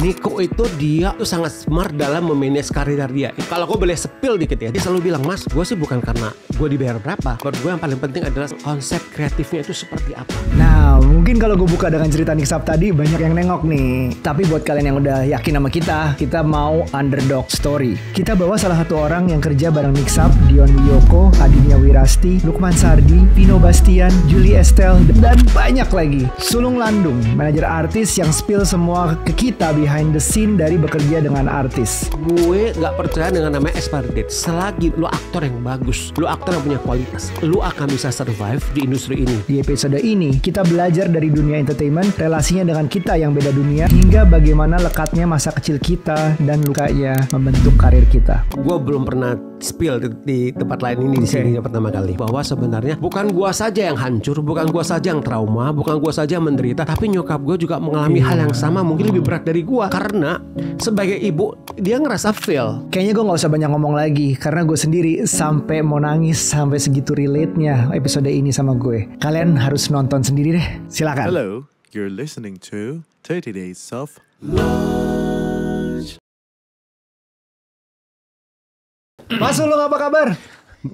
Niko itu dia tuh sangat smart dalam memanage karir dia. Kalau gue boleh spill dikit ya, dia selalu bilang, Mas, gue sih bukan karena gue dibayar berapa. Buat gue yang paling penting adalah konsep kreatifnya itu seperti apa. Nah, mungkin kalau gue buka dengan cerita Niksap tadi, banyak yang nengok nih. Tapi buat kalian yang udah yakin sama kita, kita mau underdog story. Kita bawa salah satu orang yang kerja bareng Niksap, Dion Wiyoko, Adinia Wirasti, Lukman Sardi, Pino Bastian, Julie Estelle, dan banyak lagi. Sulung Landung, manajer artis yang spill semua ke kita behind the scene dari bekerja dengan artis? Gue nggak percaya dengan namanya expired date. Selagi lu aktor yang bagus, lu aktor yang punya kualitas, lu akan bisa survive di industri ini. Di episode ini, kita belajar dari dunia entertainment, relasinya dengan kita yang beda dunia, hingga bagaimana lekatnya masa kecil kita dan lukanya membentuk karir kita. Gue belum pernah spill di, di tempat lain ini okay. di sini pertama kali bahwa sebenarnya bukan gua saja yang hancur, bukan gua saja yang trauma, bukan gua saja yang menderita, tapi nyokap gua juga mengalami yeah. hal yang sama, mungkin lebih berat dari gua karena sebagai ibu dia ngerasa feel. Kayaknya gua nggak usah banyak ngomong lagi karena gue sendiri sampai mau nangis sampai segitu relate-nya episode ini sama gue. Kalian harus nonton sendiri deh. Silakan. Hello, you're listening to 30 Days of Love. Mas Ulung apa kabar?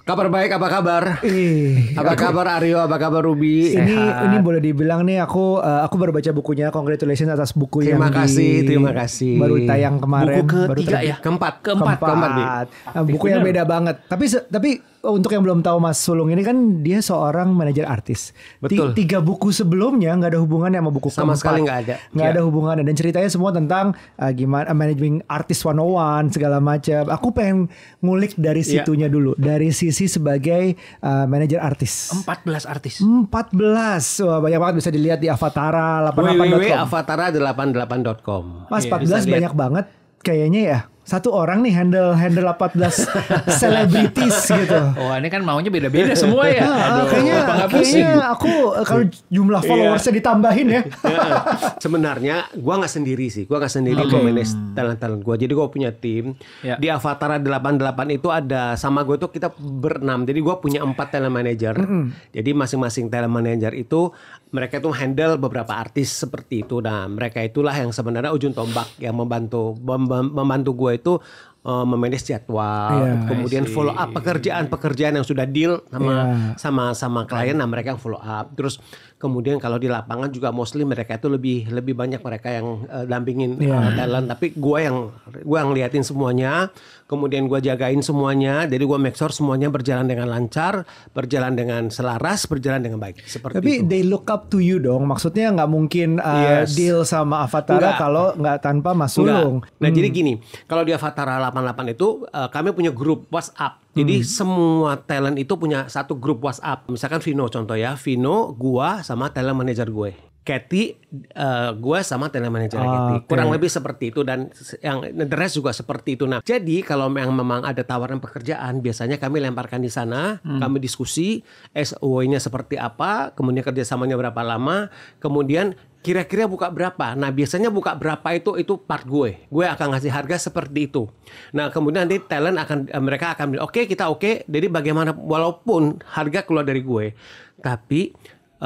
Kabar baik apa kabar? Ih, apa aku, kabar Aryo? Apa kabar Ruby? Ini ini boleh dibilang nih aku uh, aku baru baca bukunya. Congratulations atas buku terima yang kasih, di, terima kasih. Baru tayang kemarin. Buku ketiga baru ya? Keempat. Keempat. Keempat. Keempat. buku yang beda banget. Tapi tapi untuk yang belum tahu Mas Sulung ini kan dia seorang manajer artis. Betul. Tiga buku sebelumnya nggak ada hubungannya sama buku sama keempat. sekali nggak ada. Nggak ya. ada iya. hubungannya dan ceritanya semua tentang uh, gimana uh, managing artis oh one segala macam. Aku pengen ngulik dari iya. situnya ya. dulu dari sisi sebagai uh, manajer artis. 14 artis. 14. Wah, banyak banget bisa dilihat di Avatara 88.com. www.avatara88.com. Mas ya, 14 banyak banget kayaknya ya satu orang nih handle handle 18 selebritis gitu. oh, ini kan maunya beda-beda semua ya. Ah, ah, Aduh, kayaknya, kayaknya aku eh, kalau jumlah iya. followersnya ditambahin ya. ya sebenarnya gue nggak sendiri sih, gue nggak sendiri okay. Hmm. manage talent talent gue. Jadi gue punya tim. Yeah. Di Avatar 88 itu ada sama gue tuh kita berenam. Jadi gue punya empat talent manager. Mm -hmm. Jadi masing-masing talent manager itu mereka tuh handle beberapa artis seperti itu. Nah mereka itulah yang sebenarnya ujung tombak yang membantu membantu gue itu uh, memanage jadwal, yeah, kemudian follow up pekerjaan-pekerjaan yang sudah deal sama yeah. sama sama klien, nah mereka yang follow up. Terus kemudian kalau di lapangan juga mostly mereka itu lebih lebih banyak mereka yang uh, dampingin yeah. Iya. uh, talent, tapi gue yang gue yang liatin semuanya kemudian gue jagain semuanya jadi gue make sure semuanya berjalan dengan lancar berjalan dengan selaras berjalan dengan baik seperti tapi itu. they look up to you dong maksudnya nggak mungkin uh, yes. deal sama Avatara kalau nggak tanpa Mas Sulung nah hmm. jadi gini kalau di Avatara 88 itu uh, kami punya grup WhatsApp jadi hmm. semua talent itu punya satu grup WhatsApp. Misalkan Vino contoh ya, Vino, gua sama talent manager gue. Kathy, uh, eh, gue sama talent manager Kathy Okay. Kurang lebih seperti itu dan yang the rest juga seperti itu. Nah, jadi kalau yang memang ada tawaran pekerjaan, biasanya kami lemparkan di sana, hmm. kami diskusi soi nya seperti apa, kemudian kerjasamanya berapa lama, kemudian kira-kira buka berapa. Nah, biasanya buka berapa itu itu part gue. Gue akan ngasih harga seperti itu. Nah, kemudian nanti talent akan eh, mereka akan oke okay, kita oke. Okay. Jadi bagaimana walaupun harga keluar dari gue, tapi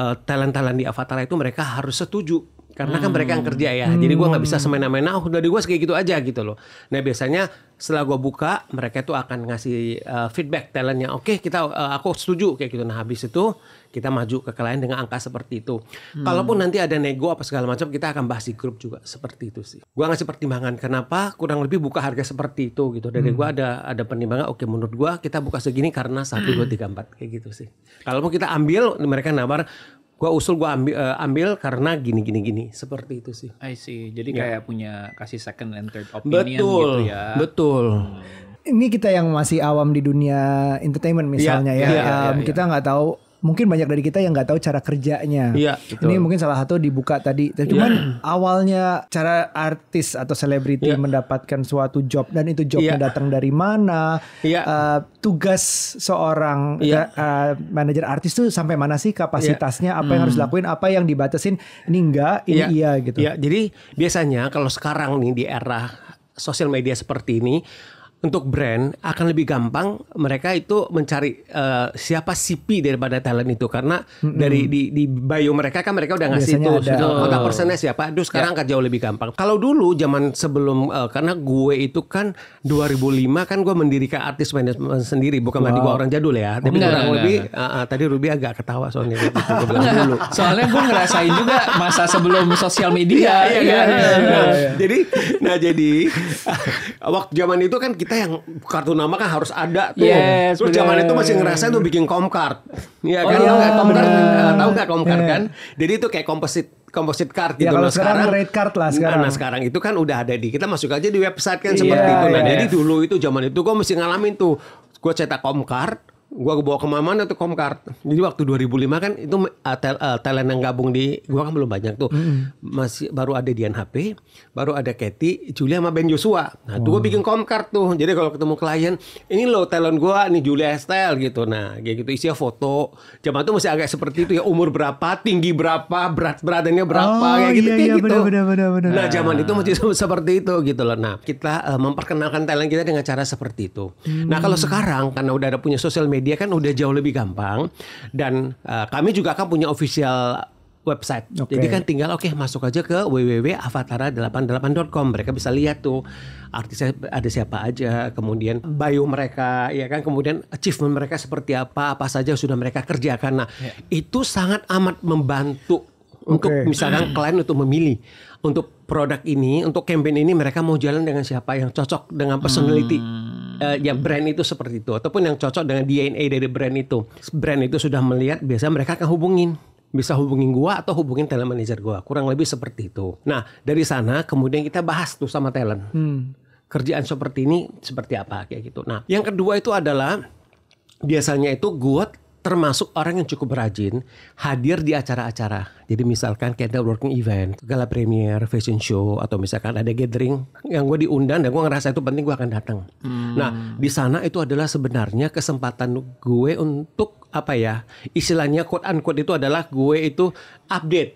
Eh, talent-talent di Avatar itu mereka harus setuju karena hmm. kan mereka yang kerja ya. Hmm. Jadi gue nggak bisa hmm. semena-mena. Oh, dari gue kayak gitu aja gitu loh. Nah biasanya setelah gue buka mereka tuh akan ngasih uh, feedback talentnya. Oke okay, kita uh, aku setuju kayak gitu. Nah habis itu kita maju ke klien dengan angka seperti itu. Hmm. Kalaupun nanti ada nego apa segala macam, kita akan bahas di grup juga seperti itu sih. Gua ngasih pertimbangan kenapa kurang lebih buka harga seperti itu gitu. Dari hmm. gua ada ada pertimbangan. Oke, menurut gua kita buka segini karena satu dua hmm. tiga empat kayak gitu sih. Kalaupun kita ambil mereka nawar gue usul gue ambil, uh, eh, ambil karena gini gini gini seperti itu sih. I see. Jadi yeah. kayak punya kasih second and third opinion betul, gitu ya. Betul. Hmm. Ini kita yang masih awam di dunia entertainment misalnya yeah, ya. Yeah, ya. ya, ya, um, yeah, kita nggak tahu mungkin banyak dari kita yang nggak tahu cara kerjanya. Iya. Betul. Ini mungkin salah satu dibuka tadi. Cuman yeah. awalnya cara artis atau selebriti yeah. mendapatkan suatu job dan itu jobnya yeah. datang dari mana? Iya. Yeah. Uh, tugas seorang yeah. Iya. uh, eh, manajer artis tuh sampai mana sih kapasitasnya? Yeah. Apa yang harus hmm. lakuin? Apa yang dibatasin? Ini enggak, ini yeah. iya gitu. Iya. Yeah. Jadi biasanya kalau sekarang nih di era sosial media seperti ini untuk brand akan lebih gampang mereka itu mencari uh, siapa CP daripada talent itu karena mm-hmm. dari di, di bio mereka kan mereka udah ngasih itu kontak oh. persennya siapa. Aduh sekarang ya. jauh lebih gampang. Kalau dulu zaman sebelum uh, karena gue itu kan 2005 kan gue mendirikan artis manajemen sendiri bukan wow. gue orang jadul ya. Tapi enggak, kurang lebih Uh, uh, tadi Ruby agak ketawa soalnya gitu, gitu gue bilang dulu. Soalnya gue ngerasain juga masa sebelum sosial media. Iya, iya, iya, iya, iya Jadi nah jadi waktu zaman itu kan kita kita yang kartu nama kan harus ada tuh. Yes, Terus zaman itu masih ngerasa tuh bikin card. Iya oh, kan? Oh, iya, kom komkart? Uh, tahu nggak komkart eh, yeah. Iya. kan? Jadi itu kayak komposit komposit card ya, gitu. Ya, kalau nah, sekarang, sekarang rate card lah sekarang. Nah, sekarang itu kan udah ada di kita masuk aja di website kan yeah, seperti iya, itu. Nah, yeah. jadi dulu itu zaman itu gue mesti ngalamin tuh. Gue cetak komkart, gua bawa kemana-mana tuh komkar Jadi waktu 2005 kan itu uh, tel, uh, talent yang gabung di gua kan belum banyak tuh. Mm. Masih baru ada Dian HP, baru ada Kathy, Julia sama Ben Joshua. Nah, wow. tuh gua bikin komkar tuh. Jadi kalau ketemu klien, ini loh talent gua nih Julia style gitu. Nah, kayak gitu isinya foto. Zaman tuh masih agak seperti itu ya, umur berapa, tinggi berapa, berat beratannya berapa oh, kayak gitu iya, iya, gitu. Bener, bener, bener. Nah, zaman itu masih seperti itu gitu loh. Nah, kita uh, memperkenalkan talent kita dengan cara seperti itu. Mm. Nah, hmm. kalau sekarang karena udah ada punya sosial media media kan udah jauh lebih gampang dan uh, kami juga akan punya official website. Okay. Jadi kan tinggal oke okay, masuk aja ke www.avatara88.com. Mereka bisa lihat tuh artisnya ada siapa aja, kemudian bio mereka, ya kan, kemudian achievement mereka seperti apa, apa saja sudah mereka kerjakan. Nah, yeah. itu sangat amat membantu untuk misalnya misalkan klien untuk memilih untuk produk ini, untuk campaign ini mereka mau jalan dengan siapa yang cocok dengan personality. Hmm uh, eh, yang brand itu seperti itu ataupun yang cocok dengan DNA dari brand itu. Brand itu sudah melihat biasa mereka akan hubungin bisa hubungin gua atau hubungin talent manager gua kurang lebih seperti itu. Nah dari sana kemudian kita bahas tuh sama talent hmm. kerjaan seperti ini seperti apa kayak gitu. Nah yang kedua itu adalah biasanya itu gua termasuk orang yang cukup rajin hadir di acara-acara. Jadi misalkan kayak ada working event, gala premier, fashion show, atau misalkan ada gathering yang gue diundang dan gue ngerasa itu penting gue akan datang. Hmm. Nah di sana itu adalah sebenarnya kesempatan gue untuk apa ya istilahnya quote unquote itu adalah gue itu update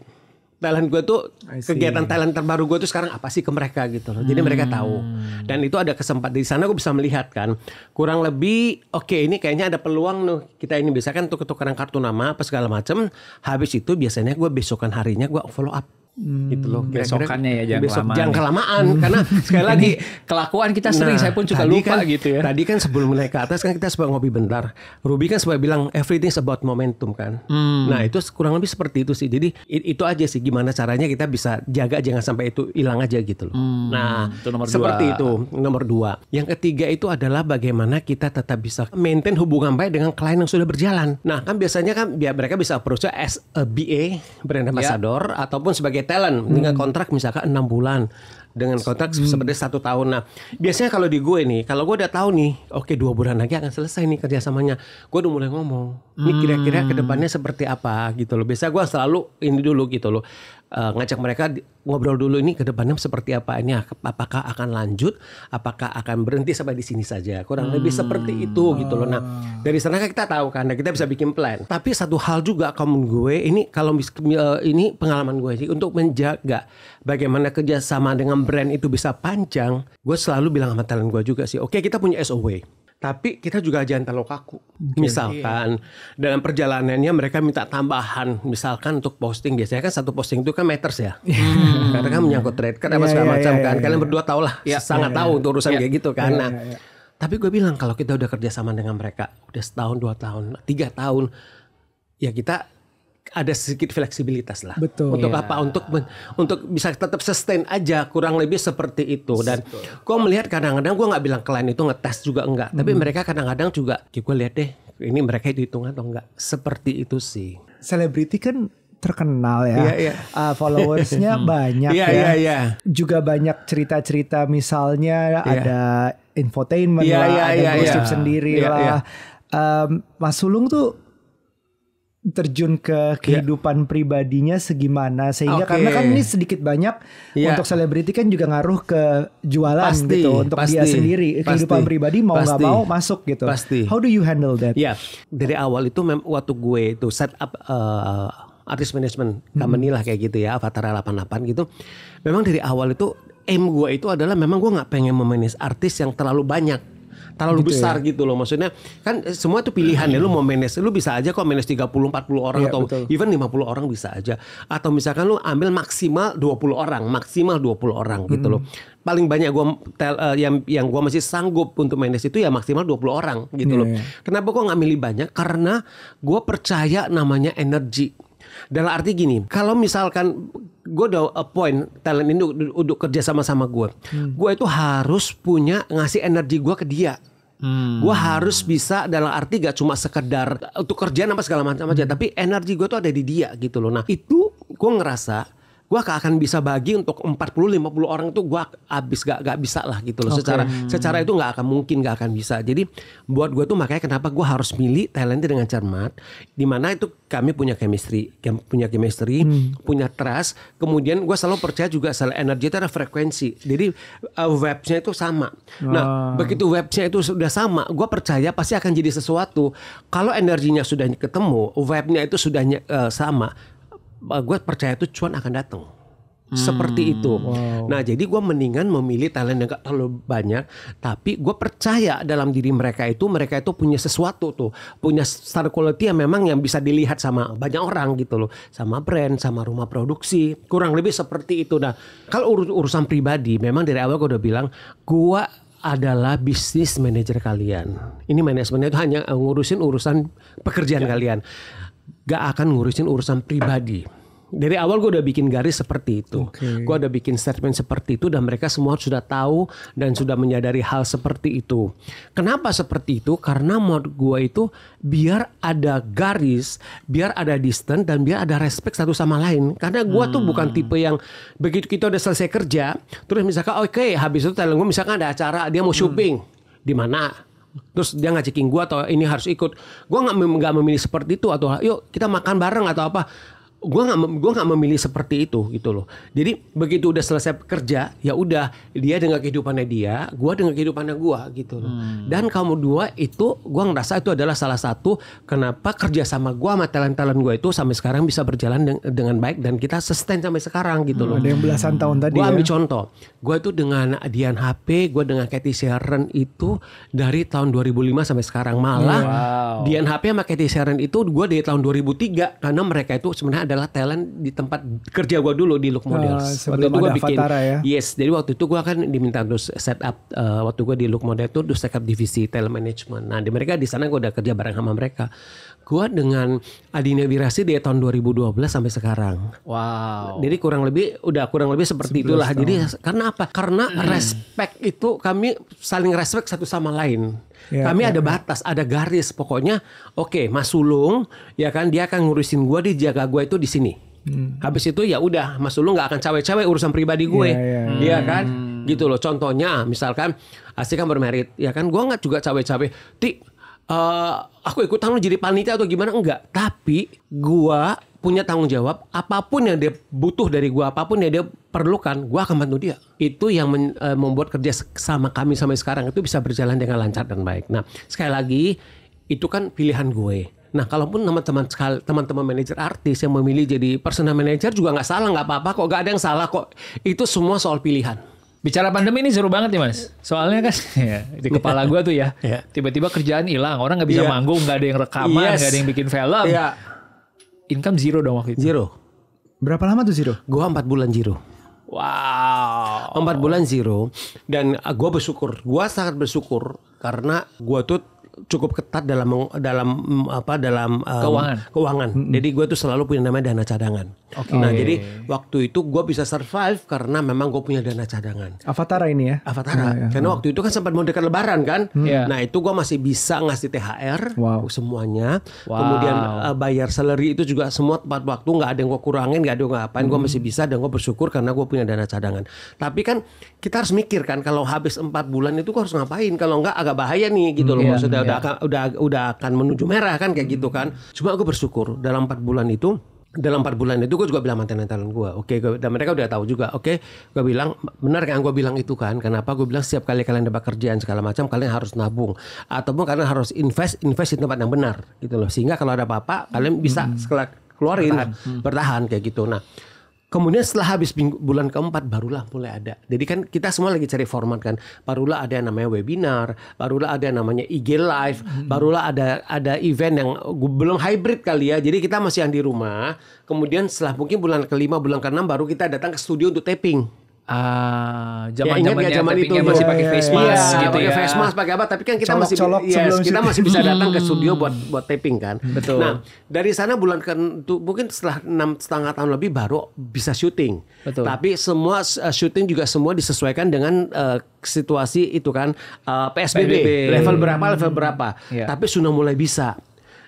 talent gue tuh kegiatan Thailand terbaru gue tuh sekarang apa sih ke mereka gitu loh. Jadi hmm. mereka tahu. Hmm. Dan itu ada kesempatan di sana gue bisa melihat kan. Kurang lebih oke okay, ini kayaknya ada peluang nih kita ini biasa kan tuh tukeran kartu nama apa segala macem. Habis itu biasanya gue besokan harinya gue follow up Hmm, gitu loh besokannya ya jangan besok kelamaan. jangan kelamaan karena sekali lagi kelakuan kita nah, sering nah, saya pun juga lupa kan, gitu ya tadi kan sebelum naik ke atas kan kita sempat ngopi bentar Ruby kan sempat bilang is about momentum kan hmm. nah itu kurang lebih seperti itu sih jadi itu aja sih gimana caranya kita bisa jaga jangan sampai itu hilang aja gitu loh hmm. nah itu nomor seperti dua. itu nomor dua yang ketiga itu adalah bagaimana kita tetap bisa maintain hubungan baik dengan klien yang sudah berjalan nah kan biasanya kan biar mereka bisa approach as a BA brand ya. ambassador yeah. ataupun sebagai talent dengan hmm. kontrak misalkan enam bulan dengan kontrak hmm. seperti satu tahun. Nah, biasanya kalau di gue nih, kalau gue udah tahu nih, oke okay, dua bulan lagi akan selesai nih kerjasamanya, gue udah mulai ngomong. Ini kira-kira kedepannya hmm. seperti apa gitu loh. Biasa gue selalu ini dulu gitu loh uh, ngajak mereka ngobrol dulu ini ke depannya seperti apa ini apakah akan lanjut apakah akan berhenti sampai di sini saja kurang hmm. lebih seperti itu gitu loh nah dari sana kita tahu kan nah, kita bisa bikin plan tapi satu hal juga kamu gue ini kalau uh, ini pengalaman gue sih untuk menjaga bagaimana kerjasama dengan brand itu bisa panjang gue selalu bilang sama talent gue juga sih oke okay, kita punya SOW tapi kita juga jangan terlalu kaku. Okay. Misalkan yeah. dalam perjalanannya mereka minta tambahan, misalkan untuk posting biasanya kan satu posting itu kan meters ya, hmm. karena kan menyangkut trade iya, iya, iya, kan yeah, apa segala yeah, macam kan. Kalian berdua tau lah, sangat tahu untuk urusan kayak gitu kan. Nah, tapi gue bilang kalau kita udah kerjasama dengan mereka udah setahun dua tahun tiga tahun, ya kita ada sedikit fleksibilitas lah. Betul. Untuk ya. apa? Untuk untuk bisa tetap sustain aja kurang lebih seperti itu. Dan gue melihat kadang-kadang gue nggak bilang klien itu ngetes juga enggak, hmm. tapi mereka kadang-kadang juga, ya gue lihat deh ini mereka itu atau enggak. Seperti itu sih. Selebriti kan terkenal ya, yeah, yeah. uh, followersnya hmm. banyak yeah, ya, yeah, yeah. juga banyak cerita-cerita misalnya yeah. ada infotainment yeah, lah, yeah, ada yeah, gosip yeah. sendiri yeah, lah. Yeah. Iya. Um, Mas Sulung tuh terjun ke ya. kehidupan yeah. pribadinya segimana sehingga okay. karena kan ini sedikit banyak yeah. untuk selebriti kan juga ngaruh ke jualan pasti, gitu untuk pasti, dia sendiri pasti, kehidupan pribadi mau nggak mau masuk gitu. Pasti. How do you handle that? Ya yeah. dari awal itu mem waktu gue itu set up uh, artist management hmm. company hmm. kayak gitu ya Avatar 88 gitu. Memang dari awal itu aim gue itu adalah memang gue nggak pengen memanis artis yang terlalu banyak terlalu gitu besar ya? gitu loh maksudnya kan semua itu pilihan ya lu mau manage lu bisa aja kok manage 30 40 orang ya, atau betul. even 50 orang bisa aja atau misalkan lu ambil maksimal 20 orang maksimal 20 orang gitu hmm. gitu loh paling banyak gua tel, uh, eh, yang yang gua masih sanggup untuk manage itu ya maksimal 20 orang gitu yeah. loh. Iya. Kenapa gua nggak milih banyak? Karena gua percaya namanya energi. Dalam arti gini, kalau misalkan gue udah appoint talent ini untuk kerja sama sama gue, hmm. gue itu harus punya ngasih energi gue ke dia. Hmm. Gue harus bisa dalam arti gak cuma sekedar untuk kerjaan apa segala macam aja, hmm. tapi energi gue tuh ada di dia gitu loh. Nah itu gue ngerasa Gua gak akan bisa bagi untuk 40-50 orang itu gue abis gak gak bisa lah gitu loh okay. secara hmm. secara itu nggak akan mungkin nggak akan bisa jadi buat gue tuh makanya kenapa gue harus milih talentnya dengan cermat di mana itu kami punya chemistry punya chemistry hmm. punya trust kemudian gue selalu percaya juga sel energi itu ada frekuensi jadi uh, webnya itu sama wow. nah begitu webnya itu sudah sama gue percaya pasti akan jadi sesuatu kalau energinya sudah ketemu webnya itu sudah uh, sama gue percaya itu cuan akan datang. Hmm, Seperti itu. Wow. Nah, jadi gue mendingan memilih talent yang gak terlalu banyak, tapi gue percaya dalam diri mereka itu mereka itu punya sesuatu tuh, punya star quality yang memang yang bisa dilihat sama banyak orang gitu loh, sama brand, sama rumah produksi, kurang lebih seperti itu. Nah, kalau ur urusan pribadi, memang dari awal gue udah bilang gue adalah bisnis manajer kalian. Ini manajemennya itu hanya eh, ngurusin urusan pekerjaan ya. kalian gak akan ngurusin urusan pribadi. Dari awal gue udah bikin garis seperti itu. Okay. Gue udah bikin statement seperti itu dan mereka semua sudah tahu dan sudah menyadari hal seperti itu. Kenapa seperti itu? Karena mod gue itu biar ada garis, biar ada distance dan biar ada respect satu sama lain. Karena gue hmm. tuh bukan tipe yang begitu kita udah selesai kerja, terus misalkan oke okay, habis itu talent gue misalkan ada acara dia mau hmm. shopping di mana terus dia ngajakin gue atau ini harus ikut gue nggak mem memilih seperti itu atau yuk kita makan bareng atau apa gua nggak gua nggak memilih seperti itu gitu loh jadi begitu udah selesai kerja ya udah dia dengan kehidupannya dia gua dengan kehidupannya gua gitu loh hmm. dan kamu dua itu gua ngerasa itu adalah salah satu kenapa kerja sama gue sama talent talent gue itu sampai sekarang bisa berjalan dengan baik dan kita sustain sampai sekarang gitu hmm. loh ada yang belasan tahun tadi Gua ambil ya. contoh gua itu dengan Dian HP gua dengan Katy Sharon itu dari tahun 2005 sampai sekarang malah wow. Dian HP sama Katy Sharon itu gua dari tahun 2003 karena mereka itu sebenarnya ada adalah talent di tempat kerja gue dulu di Look Models. Uh, waktu itu gue bikin Fatara ya. Yes, jadi waktu itu gue kan diminta untuk set up uh, waktu gue di Look Model itu untuk set up divisi talent management. Nah, di mereka di sana gue udah kerja bareng sama mereka. Gua dengan Adina Wirasi dari tahun 2012 sampai sekarang. Wow. Jadi kurang lebih udah kurang lebih seperti itulah. Tahun. Jadi karena apa? Karena hmm. respect itu kami saling respect satu sama lain. Ya, kami ya, ada ya. batas, ada garis. Pokoknya oke, okay, Mas Sulung ya kan dia akan ngurusin gua di jaga gue itu di sini. Hmm. Habis itu ya udah, Mas Sulung nggak akan cawe-cawe urusan pribadi gue. Ya, ya, iya ya. Hmm. kan? Gitu loh. Contohnya misalkan Asik kan bermerit, ya kan Gua nggak juga cawe-cawe. Ti uh, aku ikut tanggung jadi panitia atau gimana enggak tapi gua punya tanggung jawab apapun yang dia butuh dari gua apapun yang dia perlukan gua akan bantu dia itu yang men, uh, membuat kerja sama kami sampai sekarang itu bisa berjalan dengan lancar dan baik nah sekali lagi itu kan pilihan gue Nah, kalaupun teman-teman teman-teman manajer artis yang memilih jadi personal manager juga nggak salah, nggak apa-apa kok, nggak ada yang salah kok. Itu semua soal pilihan. Bicara pandemi ini seru banget nih mas. Soalnya kan ya, di kepala gue tuh ya, iya. tiba-tiba kerjaan hilang, orang nggak bisa yeah. manggung, nggak ada yang rekaman, nggak yes. ada yang bikin film. Yeah. Income zero dong waktu itu. Zero. Berapa lama tuh zero? Gua empat bulan zero. Wow. Empat bulan zero dan gue bersyukur, gue sangat bersyukur karena gue tuh cukup ketat dalam dalam mm, apa dalam um, keuangan. Keuangan. Mm -hmm. Jadi gue tuh selalu punya namanya dana cadangan. Okay. Nah, jadi waktu itu gue bisa survive karena memang gue punya dana cadangan. Avatara ini ya. Avatara. Nah, ya. Karena waktu itu kan sempat mau dekat lebaran kan. Hmm. Yeah. Iya. Nah, itu gue masih bisa ngasih THR wow. semuanya. Wow. Kemudian uh, bayar salary itu juga semua tepat waktu, nggak ada yang gue kurangin, nggak ada yang ngapain. Hmm. Gue masih bisa dan gue bersyukur karena gue punya dana cadangan. Tapi kan kita harus mikir kan kalau habis 4 bulan itu gue harus ngapain? Kalau nggak agak bahaya nih gitu loh. Hmm, yeah. Maksudnya udah iya. akan, udah udah akan menuju merah kan kayak gitu kan. Cuma aku bersyukur dalam empat bulan itu dalam empat bulan itu gue juga bilang mantan mantan gue oke okay, dan mereka udah tahu juga oke okay, gue bilang benar kan gue bilang itu kan kenapa gue bilang setiap kali kalian dapat kerjaan segala macam kalian harus nabung ataupun kalian harus invest invest di tempat yang benar gitu loh sehingga kalau ada apa-apa kalian bisa hmm. keluarin bertahan. Hmm. bertahan kayak gitu nah Kemudian setelah habis minggu, bulan keempat barulah mulai ada. Jadi kan kita semua lagi cari format kan. Barulah ada yang namanya webinar, barulah ada yang namanya IG live, hmm. barulah ada ada event yang belum hybrid kali ya. Jadi kita masih yang di rumah. Kemudian setelah mungkin bulan kelima, bulan keenam baru kita datang ke studio untuk taping. Ah, zaman ya, zaman ya, zaman itu masih pakai iya. face mask iya, gitu ya. face mask pakai apa? Tapi kan kita colok, masih colok yes, iya, kita masih bisa hmm. datang ke studio buat buat taping kan. Betul. Nah, dari sana bulan ke mungkin setelah enam setengah tahun lebih baru bisa syuting. Betul. Tapi semua uh, syuting juga semua disesuaikan dengan uh, situasi itu kan uh, eh, PSBB, PSBB level berapa level berapa. Yeah. Tapi sudah mulai bisa.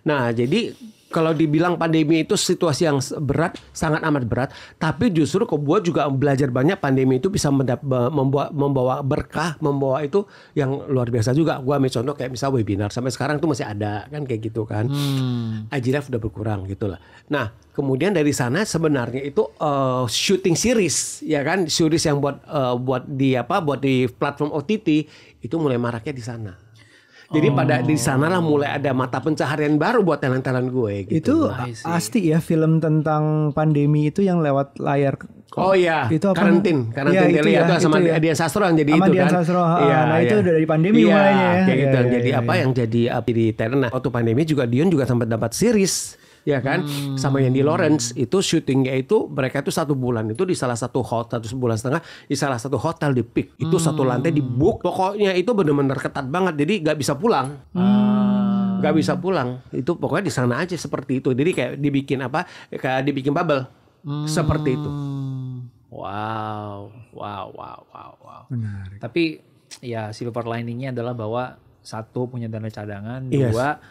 Nah, jadi kalau dibilang pandemi itu situasi yang berat, sangat amat berat, tapi justru kok gue juga belajar banyak pandemi itu bisa membawa membawa berkah, membawa itu yang luar biasa juga. Gue ambil contoh kayak misal webinar sampai sekarang tuh masih ada kan kayak gitu kan. Hmm. Ajiraf udah berkurang gitu lah. Nah, kemudian dari sana sebenarnya itu uh, shooting series ya kan, series yang buat uh, buat di apa buat di platform OTT itu mulai maraknya di sana jadi oh. pada di sanalah mulai ada mata pencaharian baru buat talent-talent gue gitu. Itu pasti ya film tentang pandemi itu yang lewat layar Oh iya, itu apa? karantin, karantin iya, ya, itu ya, itu sama itu ya. Dian Sastro yang jadi sama itu Dian kan. Sastro, ya, nah ya. itu dari pandemi ya, mulainya ya. Kayak gitu. Ya, ya, jadi ya. apa iya, yang iya. jadi di uh, Terna waktu pandemi juga Dion juga sempat dapat series ya kan? Hmm. Sama yang di Lawrence itu syutingnya itu mereka itu satu bulan itu di salah satu hotel satu bulan setengah di salah satu hotel di Peak itu hmm. satu lantai di book pokoknya itu benar-benar ketat banget jadi nggak bisa pulang. Hmm nggak bisa pulang itu pokoknya di sana aja seperti itu jadi kayak dibikin apa kayak dibikin bubble hmm. seperti itu wow wow wow wow wow Menarik. tapi ya silver liningnya adalah bahwa satu punya dana cadangan yes. dua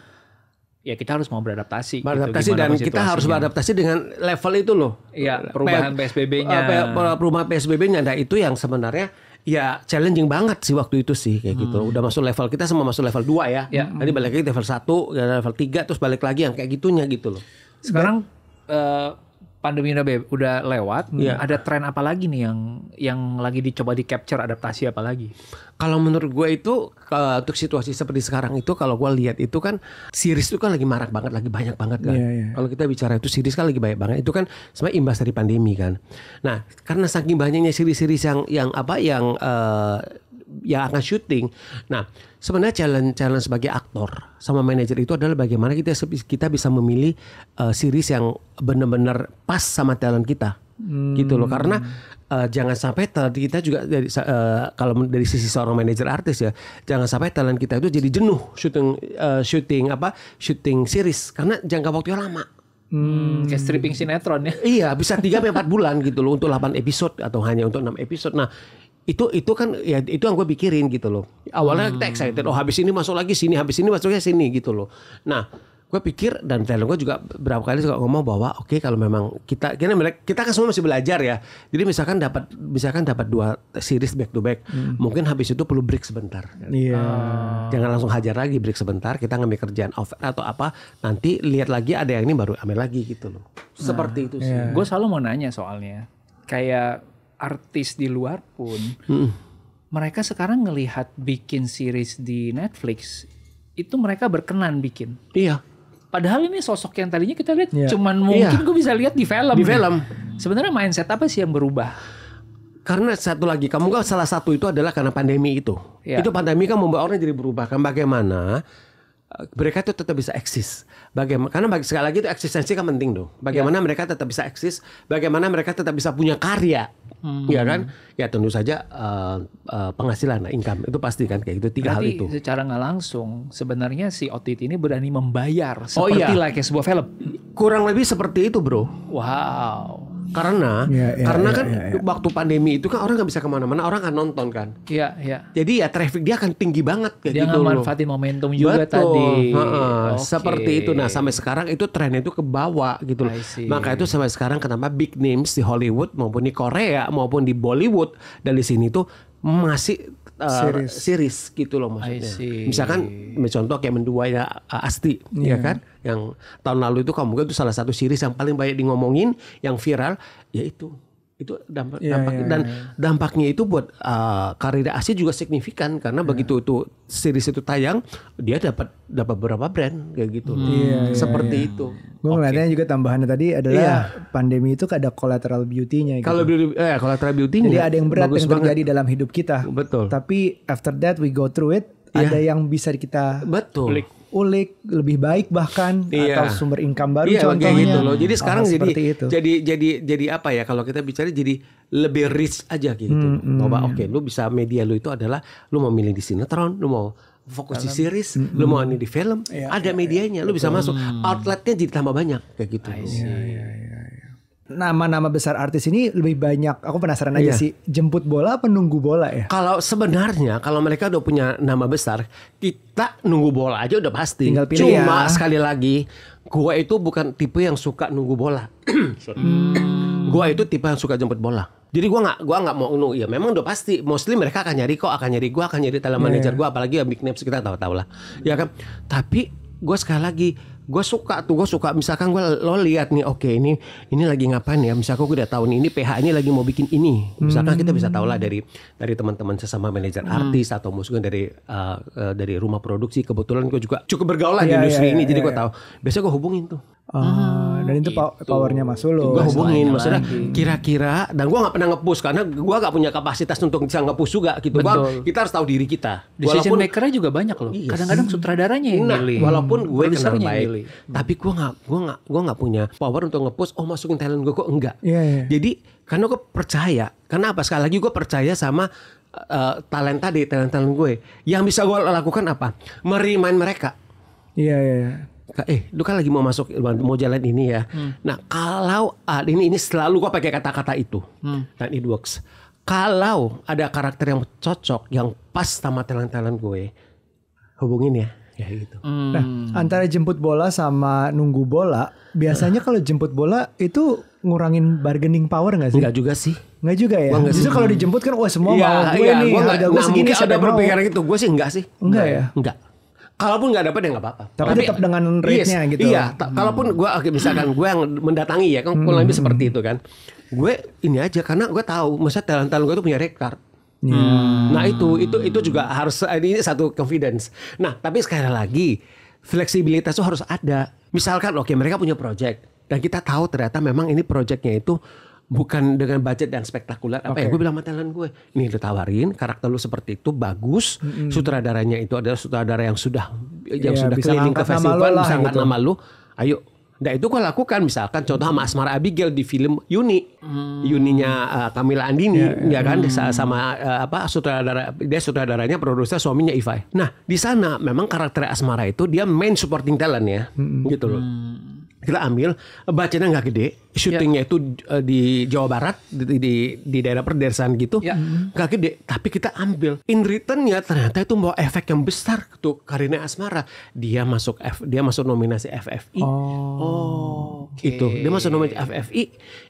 ya kita harus mau beradaptasi. Gitu, beradaptasi gitu, dan kita harus beradaptasi dengan level itu loh. Iya, perubahan PSBB-nya. Eh, perubahan PSBB-nya nah itu yang sebenarnya ya challenging banget sih waktu itu sih kayak gitu. hmm. gitu. Udah masuk level kita sama masuk level 2 ya. ya. Tadi balik lagi level 1, ya level 3 terus balik lagi yang kayak gitunya gitu loh. Sekarang uh, pandemi udah udah lewat, yeah. ada tren apa lagi nih yang yang lagi dicoba di capture adaptasi apa lagi? Kalau menurut gue itu untuk situasi seperti sekarang itu kalau gue lihat itu kan series itu kan lagi marak banget, lagi banyak banget kan. Yeah, yeah. Kalau kita bicara itu series kan lagi banyak banget, itu kan sebenarnya imbas dari pandemi kan. Nah, karena saking banyaknya series-series yang yang apa yang uh, yang akan syuting. Nah, sebenarnya challenge-challenge sebagai aktor sama manajer itu adalah bagaimana kita kita bisa memilih uh, series yang benar-benar pas sama talent kita. Hmm. gitu loh karena uh, jangan sampai talent kita juga dari uh, kalau dari sisi seorang manajer artis ya jangan sampai talent kita itu jadi jenuh syuting uh, syuting apa syuting series karena jangka waktu yang lama Hmm. Kayak stripping hmm. sinetron ya. Iya, bisa 3 sampai 4 bulan gitu loh untuk 8 episode atau hanya untuk 6 episode. Nah, itu itu kan ya itu yang gue pikirin gitu loh awalnya hmm. kita excited oh habis ini masuk lagi sini habis ini masuknya sini gitu loh nah gue pikir dan talent gue juga berapa kali suka ngomong bahwa oke okay, kalau memang kita kita kita kan semua masih belajar ya jadi misalkan dapat misalkan dapat dua series back to back hmm. mungkin habis itu perlu break sebentar yeah. Iya. Uh, jangan langsung hajar lagi break sebentar kita ngambil kerjaan off atau apa nanti lihat lagi ada yang ini baru ambil lagi gitu loh nah, seperti itu sih yeah. gue selalu mau nanya soalnya kayak artis di luar pun hmm. mereka sekarang ngelihat bikin series di Netflix itu mereka berkenan bikin. Iya. Padahal ini sosok yang tadinya kita lihat iya. cuman iya. mungkin iya. gue bisa lihat di film. Di film. Sebenarnya mindset apa sih yang berubah? Karena satu lagi, kamu kan salah satu itu adalah karena pandemi itu. Iya. Itu pandemi kan membuat orang jadi berubah. Kan bagaimana eh, mereka itu tetap bisa eksis. Bagaimana? Karena bagi, sekali lagi itu eksistensi kan penting dong. Bagaimana iya. mereka tetap bisa eksis? Bagaimana mereka tetap bisa punya karya? hmm. ya kan? Ya tentu saja uh, uh, penghasilan, nah, income itu pasti kan kayak gitu tiga hal itu. secara nggak langsung sebenarnya si OTT ini berani membayar seperti oh, iya. like sebuah film. Kurang lebih seperti itu, bro. Wow. Karena ya, ya, karena ya, kan ya, ya. waktu pandemi itu kan orang nggak bisa kemana-mana, orang kan nonton kan. Iya iya. Jadi ya traffic dia akan tinggi banget kayak dia gitu. Dia manfaatin momentum juga Betul. tadi. Ha -ha. Okay. Seperti itu. Nah sampai sekarang itu trennya itu ke bawah gitu loh. Maka itu sampai sekarang kenapa big names di Hollywood maupun di Korea maupun di Bollywood dari sini tuh masih uh, series. series gitu loh maksudnya. Misalkan contoh kayak mendua ya Asti yeah. ya iya. kan yang tahun lalu itu kamu itu salah satu series yang paling banyak di ngomongin yang viral yaitu itu dampak, yeah, dampak yeah, dan yeah. Iya. dampaknya itu buat uh, karir Asia juga signifikan karena yeah. begitu itu series itu tayang dia dapat dapat beberapa brand kayak gitu hmm. yeah, iya, seperti yeah. itu. Gue okay. juga tambahannya tadi adalah yeah. pandemi itu ada collateral beauty-nya. Gitu. Kalau beauty, eh, collateral beauty-nya. Jadi ada yang berat yang terjadi banget. dalam hidup kita. Betul. Tapi after that we go through it. Yeah. Ada yang bisa kita betul ulik lebih baik bahkan iya. atau sumber income baru iya, contohnya gitu loh. Jadi sekarang jadi itu. jadi jadi jadi apa ya kalau kita bicara jadi lebih rich aja gitu. Hmm, hmm. Ya. oke okay, lu bisa media lu itu adalah lu mau milih di sinetron, lu mau fokus di series, mm -hmm. lu mau hmm. ini di film, iya, ada iya, medianya, iya. lu bisa masuk outletnya jadi tambah banyak kayak gitu. Iya, iya, iya nama-nama besar artis ini lebih banyak aku penasaran aja iya. sih jemput bola apa nunggu bola ya kalau sebenarnya kalau mereka udah punya nama besar kita nunggu bola aja udah pasti Tinggal pilih cuma ya. sekali lagi gua itu bukan tipe yang suka nunggu bola hmm. gua itu tipe yang suka jemput bola jadi gua nggak gua nggak mau nunggu ya memang udah pasti mostly mereka akan nyari kok akan nyari gua akan nyari talent yeah. Iya. manager gua apalagi yang big names kita tahu-tahu lah ya kan tapi gua sekali lagi gue suka tuh gue suka misalkan gue lo lihat nih oke okay, ini ini lagi ngapain ya misalkan gue udah tahu nih ini PH ini lagi mau bikin ini misalkan hmm. kita bisa tahu lah dari dari teman-teman sesama manajer hmm. artis atau mungkin dari uh, uh, dari rumah produksi kebetulan gue juga cukup bergaul lah yeah, di iya, industri yeah, ini yeah, jadi yeah, gue yeah. tahu biasanya gue hubungin tuh Uh, dan itu gitu. powernya Mas Solo. Gue hubungin maksudnya iya. kira-kira dan gue nggak pernah ngepush karena gue nggak punya kapasitas untuk bisa ngepush juga gitu. Gua, kita harus tahu diri kita. Decision walaupun, makernya juga banyak loh. Iya. Kadang-kadang sutradaranya yang nah, milih. Walaupun gue kenal baik, tapi gue nggak gue nggak gue nggak punya power untuk ngepush. Oh masukin talent gue kok enggak. Yeah, yeah. Jadi karena gue percaya. Karena apa? Sekali lagi gue percaya sama uh, talent tadi talent talent gue. Yang bisa gue lakukan apa? Merimain mereka. Iya iya. iya eh lu kan lagi mau masuk mau jalan ini ya. Hmm. Nah kalau ah, ini ini selalu gua pakai kata-kata itu hmm. dan it works. Kalau ada karakter yang cocok yang pas sama talent-talent gue, hubungin ya ya gitu. Hmm. Nah, antara jemput bola sama nunggu bola, biasanya kalau jemput bola itu ngurangin bargaining power gak sih? Enggak juga sih. Enggak juga ya. Justru kalau dijemput kan wah semua ya, mau gue ya, nih gua harga gak, gue nah, segini ada berpikiran gitu. Gue sih enggak sih. Enggak, enggak ya. Enggak. Kalaupun nggak dapat ya nggak apa-apa. Tapi, Tapi tetap dengan rate-nya yes, gitu. Iya, hmm. kalaupun gue misalkan gue yang mendatangi ya kan hmm. kurang lebih seperti itu kan. Gue ini aja karena gue tahu masa talent-talent gue itu punya rate Hmm. Nah itu itu itu juga harus eh, ini satu confidence. Nah tapi sekali lagi fleksibilitas itu harus ada. Misalkan oke okay, mereka punya project dan kita tahu ternyata memang ini projectnya itu bukan dengan budget dan spektakuler apa okay. ya gue bilang sama talent gue nih lu tawarin karakter lu seperti itu bagus mm-hmm. sutradaranya itu adalah sutradara yang sudah yang yeah, sudah keliling ke festival lah, bisa angkat gitu. nama lu ayo Nah itu gue lakukan misalkan contoh sama Asmara Abigail di film Yuni, hmm. Yuninya uh, Kamila Andini, yeah, yeah. ya kan hmm. sama uh, apa sutradara dia sutradaranya produser suaminya Ivai. Nah di sana memang karakter Asmara itu dia main supporting talent ya, hmm. gitu loh. Hmm kita ambil bacanya nggak gede syutingnya yeah. itu eh, di Jawa Barat di di, di daerah perdesaan gitu ya. nggak gede tapi kita ambil in returnnya ternyata itu membawa efek yang besar tuh Karina Asmara dia masuk F, dia masuk nominasi FFI oh, oh okay. itu dia masuk nominasi FFI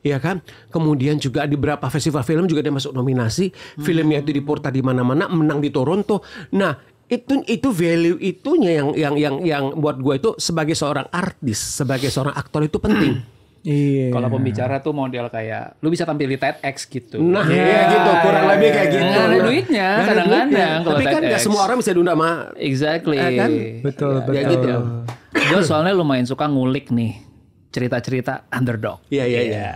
ya kan kemudian juga di beberapa festival film juga dia masuk nominasi hmm. filmnya itu diporta di mana-mana menang di Toronto nah itu itu value itunya yang yang yang yang buat gue itu sebagai seorang artis sebagai seorang aktor itu penting Iya. Kalau pembicara tuh model kayak lu bisa tampil di TEDx gitu. Nah, yeah, yeah, gitu, kurang yeah, lebih iya, kayak iya. gitu. Nah, ada duitnya kadang-kadang kalau Tapi kan gak semua orang bisa diundang sama Exactly. Eh, kan? Betul, ya, ya betul. Ya gitu. Gue soalnya lumayan suka ngulik nih cerita-cerita underdog. Iya, iya, iya.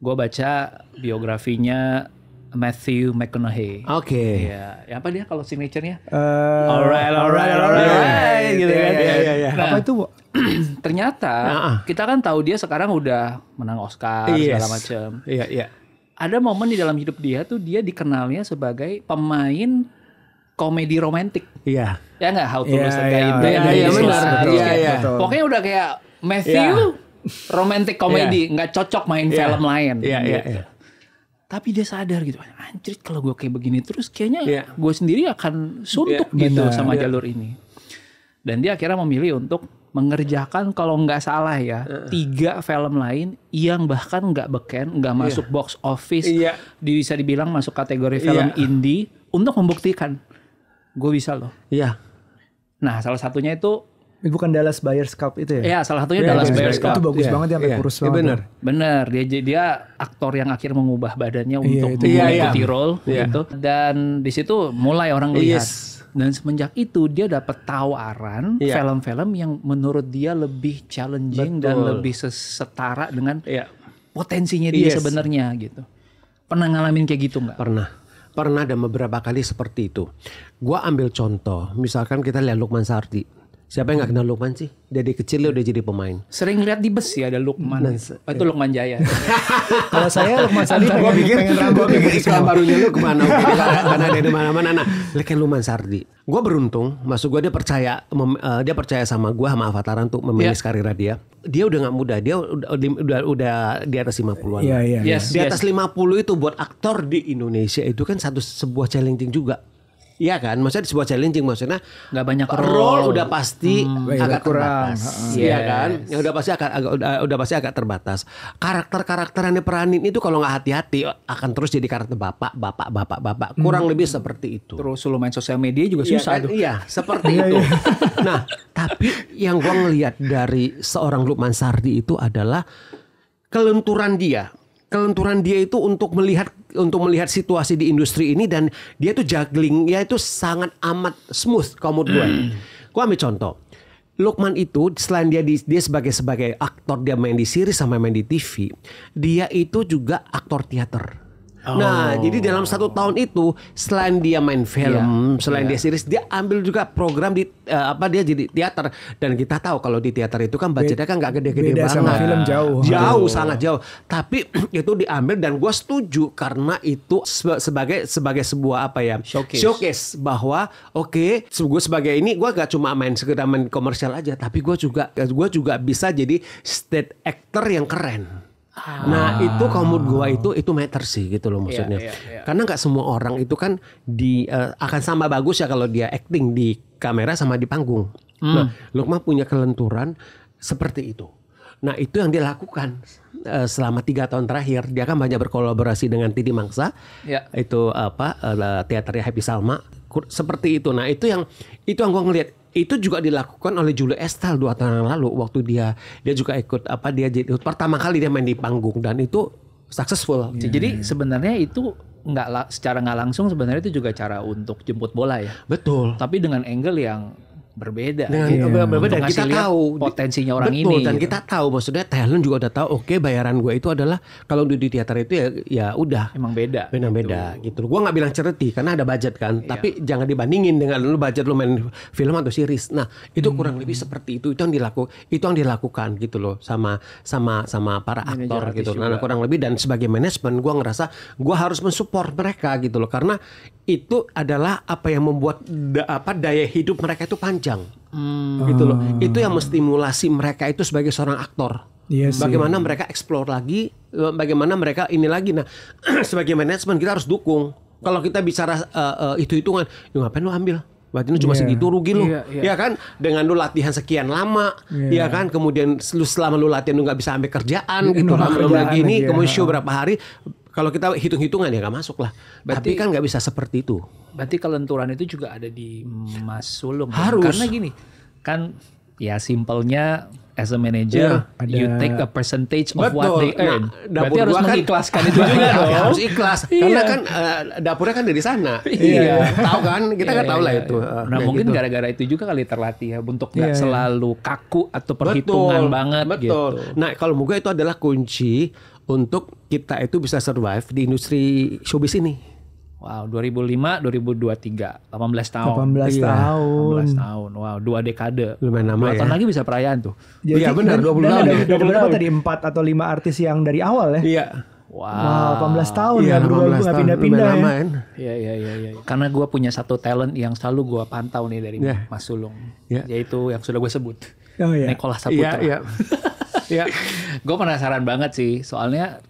Gue baca biografinya Matthew McConaughey. Oke. Okay. Iya, ya, apa dia kalau signaturenya? Uh, alright, alright, alright, alright, iya, iya, gitu kan. Iya, iya, nah, Apa itu? ternyata uh-uh. kita kan tahu dia sekarang udah menang Oscar yes. segala macam. Iya, yeah, iya. Yeah. Ada momen di dalam hidup dia tuh dia dikenalnya sebagai pemain komedi romantis. Iya. Yeah. Ya enggak How to Lose a Guy in Iya, iya benar. Iya, iya. Pokoknya udah kayak Matthew yeah. romantic komedi, nggak yeah. cocok main yeah. film lain. Iya, yeah, iya, yeah, yeah tapi dia sadar gitu anjir kalau gue kayak begini terus kayaknya yeah. gue sendiri akan suntuk yeah, gitu sama yeah. jalur ini dan dia akhirnya memilih untuk mengerjakan kalau nggak salah ya uh. tiga film lain yang bahkan nggak beken nggak iya. masuk yeah. box office yeah. bisa dibilang masuk kategori iya. film yeah. indie untuk membuktikan gue bisa loh iya yeah. nah salah satunya itu Eh, bukan Dallas Buyers Cup itu ya? Iya, salah satunya yeah, Dallas yeah, Buyers Cup. Itu bagus yeah. banget ya, yeah. kurus yeah, banget. Ya. Bener. Bener, dia dia aktor yang akhir mengubah badannya yeah, untuk itu. mengikuti yeah, yeah. role yeah. gitu. Dan di situ mulai orang lihat. Yes. Dan semenjak itu dia dapat tawaran iya. film-film yeah. yang menurut dia lebih challenging Betul. dan lebih setara dengan yeah. potensinya dia yes. sebenarnya gitu. Pernah ngalamin kayak gitu nggak? Pernah pernah ada beberapa kali seperti itu. Gua ambil contoh, misalkan kita lihat Lukman Sardi. Siapa yang gak kenal Lukman sih? Dari kecil dia udah jadi pemain. Sering lihat di bus ya ada Lukman. Nah, oh, itu Lukman Jaya. Kalau saya Lukman Sardi pengen, pikir, pengen rambut. Gue pikir iklan barunya Lukman. karena ada di mana-mana. Nah, lihat kan Lukman Sardi. Gue beruntung. Maksud gue dia percaya mem, uh, dia percaya sama gue sama Avataran untuk memilih yeah. karir dia. Dia udah gak muda. Dia udah, udah, udah di atas 50-an. Yeah, yeah, yes, di atas yes. 50 itu buat aktor di Indonesia itu kan satu sebuah challenging juga Iya kan, maksudnya sebuah challenging maksudnya nggak banyak role, role udah pasti hmm, agak kurang. terbatas, iya yes. kan? Yang udah pasti agak, agak udah, udah pasti agak terbatas. Karakter-karakter yang diperanin itu kalau nggak hati-hati akan terus jadi karakter bapak, bapak, bapak, bapak. Kurang hmm. lebih seperti itu. Terus lu main sosial media juga iya, susah kan? tuh. Iya, seperti iya, itu. Iya. nah, tapi yang gua ngelihat dari seorang Lukman Sardi itu adalah kelenturan dia kelenturan dia itu untuk melihat untuk melihat situasi di industri ini dan dia tuh juggling ya itu sangat amat smooth kalau menurut gue. Hmm. gue ambil contoh. Lukman itu selain dia di, dia sebagai sebagai aktor dia main di series sama main di TV, dia itu juga aktor teater. Nah, oh. Nah, jadi dalam satu tahun itu selain dia main film, yeah. selain yeah. dia series, dia ambil juga program di uh, apa dia jadi teater dan kita tahu kalau di teater itu kan budgetnya kan nggak gede-gede banget. Sama film jauh. Jauh, oh. sangat jauh. Tapi itu diambil dan gue setuju karena itu sebagai sebagai sebuah apa ya? Showcase, showcase bahwa oke, okay, gue sebagai ini gue gak cuma main sekedar main komersial aja, tapi gue juga gue juga bisa jadi state actor yang keren. Nah, ah. Nah itu kalau menurut gue itu itu matter sih gitu loh iya, maksudnya. Yeah, yeah, yeah. Karena nggak semua orang itu kan di uh, akan sama bagus ya kalau dia acting di kamera sama di panggung. Hmm. Nah Lukma punya kelenturan seperti itu. Nah itu yang dia lakukan uh, selama tiga tahun terakhir. Dia kan banyak berkolaborasi dengan Titi Mangsa. Yeah. Itu apa uh, teaternya Happy Salma seperti itu. Nah itu yang itu yang gue ngelihat itu juga dilakukan oleh Julie Estelle dua tahun yang lalu waktu dia dia juga ikut apa dia jadi pertama kali dia main di panggung dan itu successful. Yeah. Jadi iya. sebenarnya itu nggak secara nggak langsung sebenarnya itu juga cara untuk jemput bola ya. Betul. Tapi dengan angle yang berbeda dengan gitu. berbeda Untuk kita tahu potensinya orang betul, ini dan gitu. kita tahu maksudnya talent juga udah tahu oke okay, bayaran gue itu adalah kalau di, di teater itu ya ya udah emang beda beda gitu. beda gitu gue nggak bilang cereti karena ada budget kan iya. tapi jangan dibandingin dengan lu budget lu main film atau series nah itu hmm. kurang lebih seperti itu itu yang dilaku itu yang dilakukan gitu loh sama sama sama para Manager aktor gitu nah kurang lebih dan sebagai manajemen gue ngerasa gue harus mensupport mereka gitu loh karena itu adalah apa yang membuat da, apa daya hidup mereka itu panjang panjang. Hmm. Gitu loh. Hmm. Itu yang menstimulasi mereka itu sebagai seorang aktor. Yes, iya bagaimana yeah. mereka explore lagi, e, bagaimana mereka ini lagi. Nah, sebagai manajemen kita harus dukung. Kalau kita bicara uh, uh, itu-hitungan, ya ngapain lu ambil? Berarti lu cuma yeah. segitu rugi lu. Yeah, yeah. Ya kan? Dengan lu latihan sekian lama, yeah. ya iya kan? Kemudian lu selama lu latihan lu nggak bisa ambil kerjaan yeah, gitu. Kan? Lama lagi ini, kemudian ya. show berapa hari, kalau kita hitung-hitungan ya nggak masuk lah. Berarti, Tapi kan nggak bisa seperti itu. Berarti kelenturan itu juga ada di Mas Sulung. Ya? Harus. Karena gini, kan ya simpelnya as a manager yeah, ada... you take a percentage of what they nah, earn. Nah, Berarti harus kan, mengikhlaskan itu iya, juga dong. Harus ikhlas. Iya. Karena kan uh, dapurnya kan dari sana. Iya. iya. tahu kan? Kita kan tahu lah itu. Eh, nah, mungkin gara gitu. gara-gara itu juga kali terlatih ya untuk nggak iya. selalu kaku atau perhitungan Betul. banget Betul. gitu. Nah, kalau moga itu adalah kunci untuk kita itu bisa survive di industri showbiz ini. Wow, 2005, 2023, 18 tahun. 18 iya. tahun. 18 tahun. Wow, dua dekade. Lumayan lama ya. tahun lagi bisa perayaan tuh. Iya, Jadi, iya benar, 20 tahun. ada ya. berapa tadi? 4 atau 5 artis yang dari awal ya? Iya. Wow. wow, 18 tahun iya, ya berubah gak pindah-pindah ya. Kan? Iya, iya, iya, Ya. Karena gue punya satu talent yang selalu gue pantau nih dari yeah. Mas Sulung. Yeah. Yaitu yang sudah gue sebut oh, iya. Nikola Saputra. Iya, iya. iya. gue penasaran banget sih, soalnya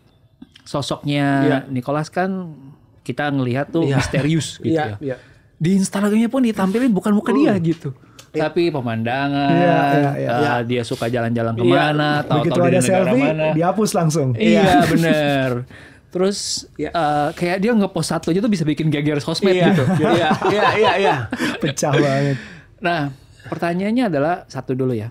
sosoknya yeah. Nikolas kan kita ngelihat tuh yeah. misterius gitu yeah, ya. Yeah. Di Instagramnya pun ditampilin bukan muka uh. dia gitu iya. tapi pemandangan ya, ya, ya, uh, ya. dia suka jalan-jalan iya. kemana ya, tahu tau di negara selfie, mana dihapus langsung iya bener terus ya. uh, kayak dia post satu aja tuh bisa bikin geger sosmed ya. gitu iya iya iya iya pecah banget nah pertanyaannya adalah satu dulu ya.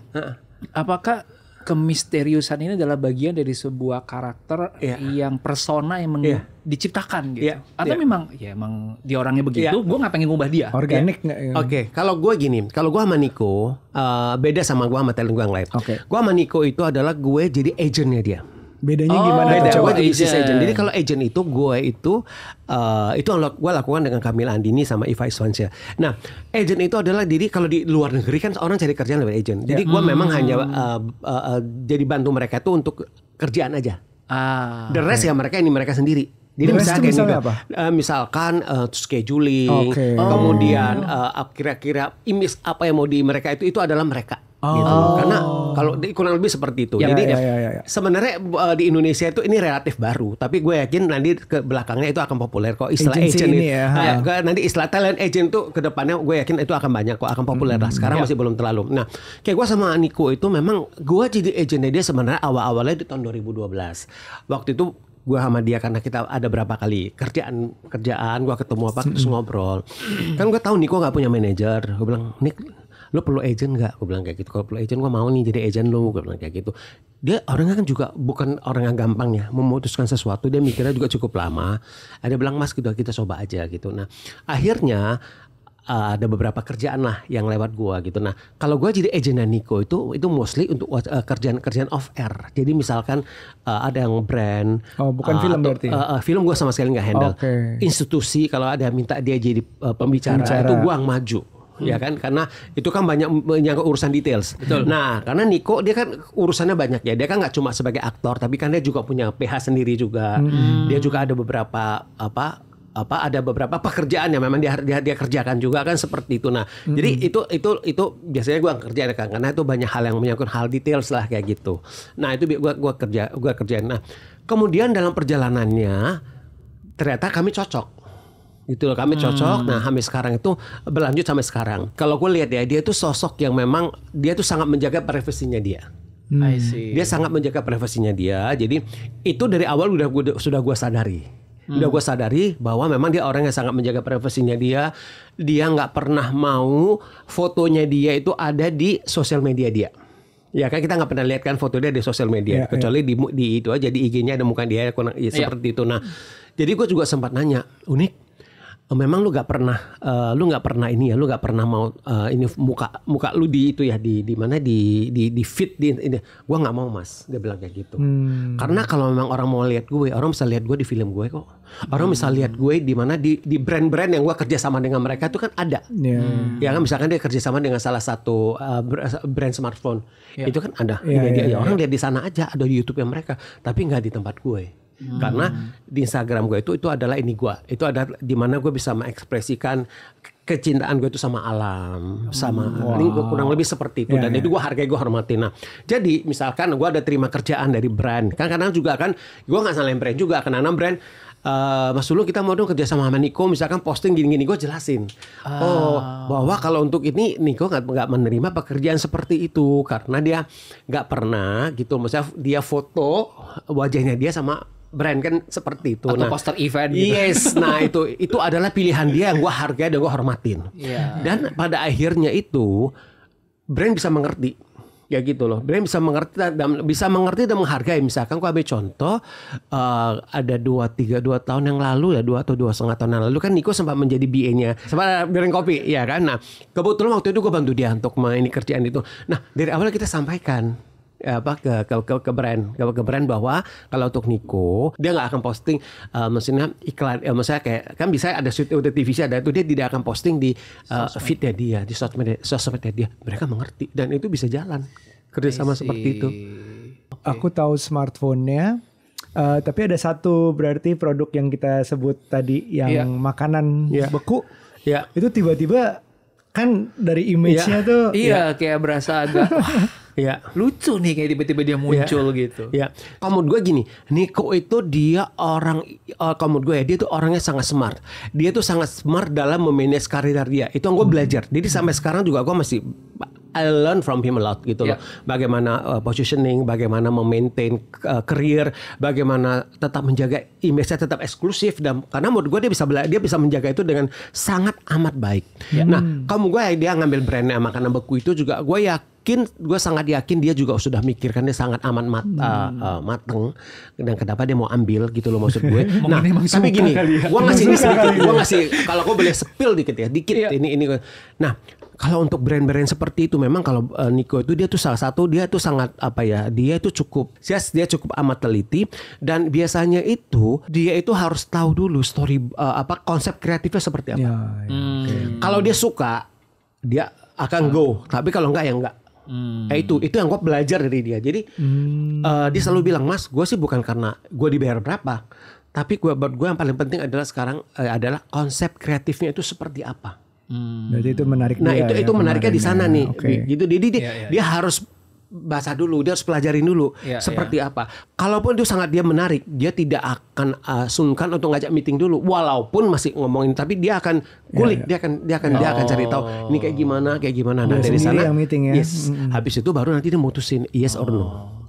Apakah kemisteriusan ini adalah bagian dari sebuah karakter yeah. yang persona yang yeah. diciptakan gitu? Yeah. Atau yeah. memang ya emang di orangnya begitu, yeah. gue nggak pengen ngubah dia. Organik yeah. Ya? Oke, okay. kalau gue gini, kalau gue sama Niko uh, beda sama gue sama talent gue yang lain. Okay. Gue sama Niko itu adalah gue jadi agentnya dia. Bedanya oh, gimana? Beda. coba? jadi bisnis agent. Jadi kalau agent itu gue itu uh, itu yang gue lakukan dengan Kamil Andini sama Iva Iswansyah. Nah, agent itu adalah jadi kalau di luar negeri kan orang cari kerjaan lewat agent. Jadi ya. gue hmm. memang hanya uh, uh, uh, jadi bantu mereka itu untuk kerjaan aja. Ah, The rest okay. ya mereka ini mereka sendiri. Jadi misalkan, misalnya gitu. apa? Uh, misalkan uh, scheduling, okay. kemudian uh, kira-kira imis apa yang mau di mereka itu itu adalah mereka. Gitu oh. Gitu. Karena kalau kurang lebih seperti itu. Ya, Jadi ya, ya, ya, ya. sebenarnya eh, di Indonesia itu ini relatif baru, tapi gue yakin nanti ke belakangnya itu akan populer kok istilah Agency agent ini. Itu, ya, ya. nanti istilah talent agent tuh ke depannya gue yakin itu akan banyak kok akan populer hmm, lah. Sekarang ya. masih belum terlalu. Nah, kayak gue sama Niko itu memang gue jadi agent dia sebenarnya awal-awalnya di tahun 2012. Waktu itu gue sama dia karena kita ada berapa kali kerjaan kerjaan gue ketemu apa hmm. terus ngobrol kan gue tahu Niko nggak punya manajer gue bilang Nik lo perlu agent nggak gue bilang kayak gitu kalau perlu agent gue mau nih jadi agent lo gue bilang kayak gitu dia orangnya kan juga bukan orang yang gampang ya memutuskan sesuatu dia mikirnya juga cukup lama ada bilang mas gitu kita coba aja gitu nah akhirnya eh, ada beberapa kerjaan lah yang lewat gua gitu. Nah, kalau gua jadi agent Niko itu itu mostly untuk eh, kerjaan-kerjaan off air. Jadi misalkan eh, ada yang brand Oh, bukan uh, film berarti. Uh, film gua sama sekali nggak handle. Okay. Institusi kalau ada minta dia jadi uh, pembicara, pembicara itu gua yang maju Ya hmm. ya kan karena itu kan banyak menyangkut urusan details. Betul. Nah karena Niko dia kan urusannya banyak ya dia kan nggak cuma sebagai aktor tapi kan dia juga punya PH sendiri juga hmm. dia juga ada beberapa apa apa ada beberapa pekerjaan yang memang dia dia, dia kerjakan juga kan seperti itu nah hmm jadi itu itu itu biasanya gue kerjain kan karena itu banyak hal yang menyangkut hal details lah kayak gitu nah itu gue gua kerja gua kerjain nah kemudian dalam perjalanannya ternyata kami cocok gitu loh kami cocok hmm. nah sampai sekarang itu berlanjut sampai sekarang kalau gue lihat ya dia itu sosok yang memang dia tuh sangat menjaga privasinya dia hmm. I see. dia sangat menjaga privasinya dia jadi itu dari awal udah gua, sudah gue sadari hmm. udah gue sadari bahwa memang dia orang yang sangat menjaga privasinya dia dia nggak pernah mau fotonya dia itu ada di sosial media dia Ya kan kita nggak pernah lihat kan foto dia di sosial media, ya, ya. kecuali ya. di di itu aja di IG-nya ada muka dia ya, ya iya. seperti ya. itu. Nah, jadi gue juga sempat nanya, unik Oh, memang lu nggak pernah uh, lu nggak pernah ini ya lu nggak pernah mau uh, ini muka muka lu di itu ya di di mana di di di fit di ini gue nggak mau mas dia bilang kayak gitu hmm. karena kalau memang orang mau lihat gue orang bisa lihat gue di film gue kok orang hmm. bisa lihat gue di mana di di brand-brand yang gue kerjasama dengan mereka itu kan ada yeah. ya kan misalkan dia kerjasama dengan salah satu uh, brand smartphone yeah. itu kan ada yeah, ya, yeah, dia, yeah, iya. ya. orang yeah. lihat di sana aja ada di YouTube yang mereka tapi nggak di tempat gue hmm. karena di Instagram gue itu itu adalah ini gue itu ada di mana gue bisa mengekspresikan kecintaan gue itu sama alam, sama hmm. wow. ini gue kurang lebih seperti itu yeah, dan yeah. itu gue hargai gue hormati Nah, jadi misalkan gue ada terima kerjaan dari brand, kan kadang juga kan gue nggak salah brand juga, karena brand Uh, Mas kita mau dong kerja sama sama Niko misalkan posting gini-gini gue jelasin uh. oh bahwa kalau untuk ini Niko nggak nggak menerima pekerjaan seperti itu karena dia nggak pernah gitu misalnya dia foto wajahnya dia sama brand kan seperti itu. Atau nah, poster event. Gitu. Yes, nah itu itu adalah pilihan dia yang gue hargai dan gue hormatin. Yeah. Dan pada akhirnya itu brand bisa mengerti ya gitu loh. Brand bisa mengerti dan bisa mengerti dan menghargai. Misalkan gue ambil contoh uh, ada dua tiga dua tahun yang lalu ya dua atau dua setengah tahun yang lalu kan Niko sempat menjadi BA-nya sempat brand kopi ya kan. Nah kebetulan waktu itu gue bantu dia untuk ini kerjaan itu. Nah dari awal kita sampaikan apa ke ke ke, ke brand ke, ke brand bahwa kalau untuk Niko dia nggak akan posting uh, eh, mesinnya iklan ya maksudnya kayak kan bisa ada udah TV ada itu dia tidak akan posting di uh, feednya dia di sosmed sosmednya dia mereka mengerti dan itu bisa jalan kerjasama seperti itu okay. aku tahu smartphone-nya Uh, tapi ada satu berarti produk yang kita sebut tadi yang yeah. makanan yeah. beku yeah. itu tiba-tiba kan dari image-nya ya, tuh iya ya. kayak berasa agak wah, iya. lucu nih kayak tiba-tiba dia muncul ya, gitu ya Kamu gue gini Niko itu dia orang uh, eh, kamu gue ya dia tuh orangnya sangat smart dia tuh sangat smart dalam memanage karir dia itu yang gue belajar jadi sampai sekarang juga gue masih I learn from him a lot gitu yeah. loh. Ya. Bagaimana uh, positioning, bagaimana memaintain uh, career, bagaimana tetap menjaga image-nya tetap eksklusif dan karena menurut gue dia bisa bela- dia bisa menjaga itu dengan sangat amat baik. Yeah. Nah, hmm. kamu gue dia ngambil brandnya makanan beku itu juga gue yakin gue sangat yakin dia juga sudah mikirkan dia sangat amat mat, hmm. uh, uh, mateng dan kenapa dia mau ambil gitu loh maksud gue. nah, tapi gini, ya. gue ngasih ini gue ya. ngasih kalau gue boleh sepil dikit ya, dikit yeah. ini ini. Nah, kalau untuk brand-brand seperti itu memang kalau uh, eh, Nico itu dia tuh salah satu dia tuh sangat apa ya dia itu cukup yes, dia cukup amat teliti dan biasanya itu dia itu harus tahu dulu story uh, apa konsep kreatifnya seperti apa. Ya, ya, hmm. Kalau dia suka dia akan go tapi kalau enggak ya enggak. Hmm. Eh, itu itu yang gue belajar dari dia. Jadi hmm. uh, dia selalu bilang mas gue sih bukan karena gue dibayar berapa tapi gue buat gue yang paling penting adalah sekarang uh, adalah konsep kreatifnya itu seperti apa. Hmm. Berarti itu menarik. Nah itu ya, itu menariknya di sana nih. Okay. Gitu. Jadi dia, yeah, yeah, dia harus bahasa dulu, dia harus pelajarin dulu ya, seperti ya. apa. Kalaupun itu sangat dia menarik, dia tidak akan uh, sungkan untuk ngajak meeting dulu, walaupun masih ngomongin, tapi dia akan iya, kulik, ya, ya. dia akan dia akan oh. dia akan cari tahu ini kayak oh. gimana, kayak gimana. Nah dari sana, yang meeting ya. yes, hmm, hmm. habis itu baru nanti dia mutusin yes oh. or no.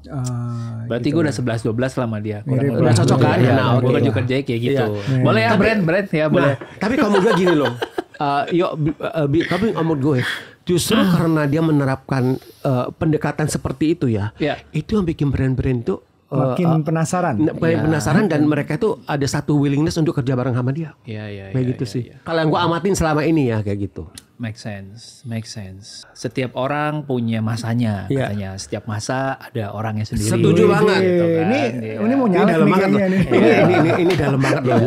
Uh, Berarti gitu gue ya. udah sebelas dua belas lama dia. Kurang udah cocok kan? Iya, nah, gitu. iya. Ya, ya, nah, gue juga kerja kayak gitu. Ya. Boleh ya, brand brand ya, boleh. tapi kamu juga gini loh uh, yo uh, tapi amur gue justru hmm. karena dia menerapkan uh, pendekatan seperti itu ya, yeah. itu yang bikin brand-brand itu makin uh, penasaran. Makin ya. penasaran dan hmm. mereka itu ada satu willingness untuk kerja bareng sama dia. Iya iya. Kayak ya, gitu ya, sih. Ya. Kalau yang gue amatin selama ini ya kayak gitu. Make sense, make sense. Setiap orang punya masanya, ya. katanya. Setiap masa ada orangnya sendiri. Setuju iya, banget. Gitu kan. Ini ya. ini mau nyala ini dalam banget. Ini, ini, ini, ini dalam banget loh.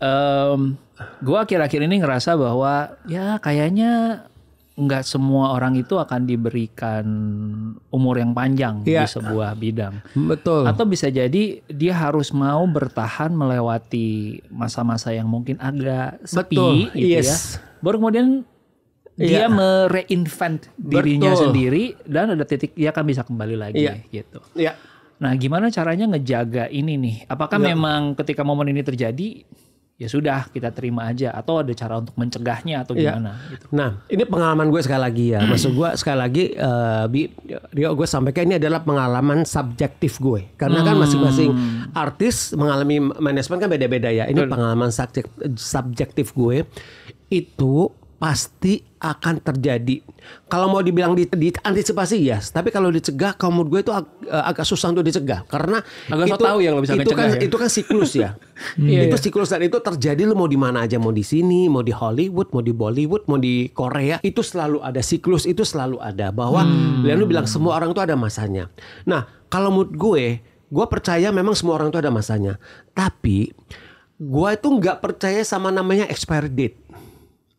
um, Gua akhir-akhir ini ngerasa bahwa ya kayaknya nggak semua orang itu akan diberikan umur yang panjang ya. di iya. sebuah bidang. Betul. Atau bisa jadi dia harus mau bertahan melewati masa-masa yang mungkin agak sepi Betul. gitu ya. yes. ya. Baru kemudian dia ya. mereinvent dirinya Betul. sendiri dan ada titik dia akan bisa kembali lagi ya. gitu. Iya. Nah, gimana caranya ngejaga ini nih? Apakah ya. memang ketika momen ini terjadi ya sudah kita terima aja atau ada cara untuk mencegahnya atau iya. gimana ya. gitu. Nah, ini pengalaman gue sekali lagi ya. Maksud gue sekali lagi uh, Bi, Rio gue sampaikan ini adalah pengalaman subjektif gue. Karena kan hmm. kan masing-masing artis mengalami manajemen kan beda-beda ya. Ini Betul. pengalaman subjektif gue itu pasti akan terjadi. Kalau mau dibilang di, diantisipasi ya, yes. tapi kalau dicegah, kalau gue itu ag, eh, agak susah untuk dicegah karena agak itu, tahu yang bisa itu kan ya. itu kan siklus ya. hmm. Itu iya. siklus dan itu terjadi lo mau di mana aja, mau di sini, mau di Hollywood, mau di Bollywood, mau di Korea, itu selalu ada siklus, itu selalu ada bahwa hmm. lu bilang semua orang itu ada masanya. Nah, kalau mood gue, gue percaya memang semua orang itu ada masanya, tapi gue itu nggak percaya sama namanya expired date.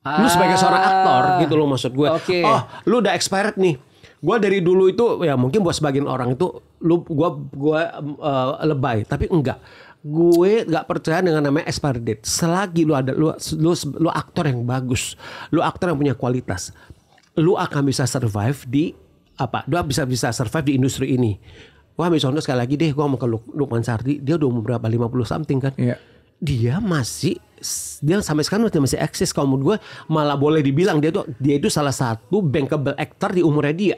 Lu sebagai seorang aktor ah. gitu loh maksud gue. Okay. Oh, lu udah expired nih. Gue dari dulu itu ya mungkin buat sebagian orang itu lu gue gue uh, lebay, tapi enggak. Gue gak percaya dengan namanya expired date. Selagi lu ada lu lu lu aktor yang bagus, lu aktor yang punya kualitas, lu akan bisa survive di apa? Lu bisa bisa survive di industri ini. Wah, misalnya sekali lagi deh, gue mau ke Lukman Sardi, dia udah umur berapa? 50 something kan? Iya. Yeah dia masih dia sampai sekarang masih masih eksis kalau menurut gue malah boleh dibilang dia tuh dia itu salah satu bankable actor di umurnya dia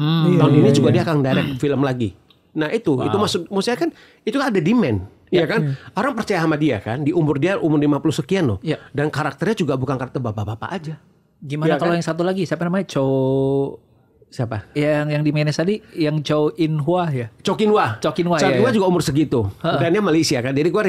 hmm. tahun iya, ini iya, juga iya. dia akan direct film lagi nah itu wow. itu maksud maksudnya kan itu ada demand iya, ya, kan hmm. orang percaya sama dia kan di umur dia umur 50 sekian loh ya. dan karakternya juga bukan karakter bapak-bapak aja gimana ya, kalau kan? yang satu lagi siapa namanya Cho Siapa? Yang yang di manage tadi yang Chow In Hua ya. Chow In Hua. Chow In Hua Chow ya, In Hua ya, juga umur segitu. Ha Dan dia Malaysia kan. Jadi gua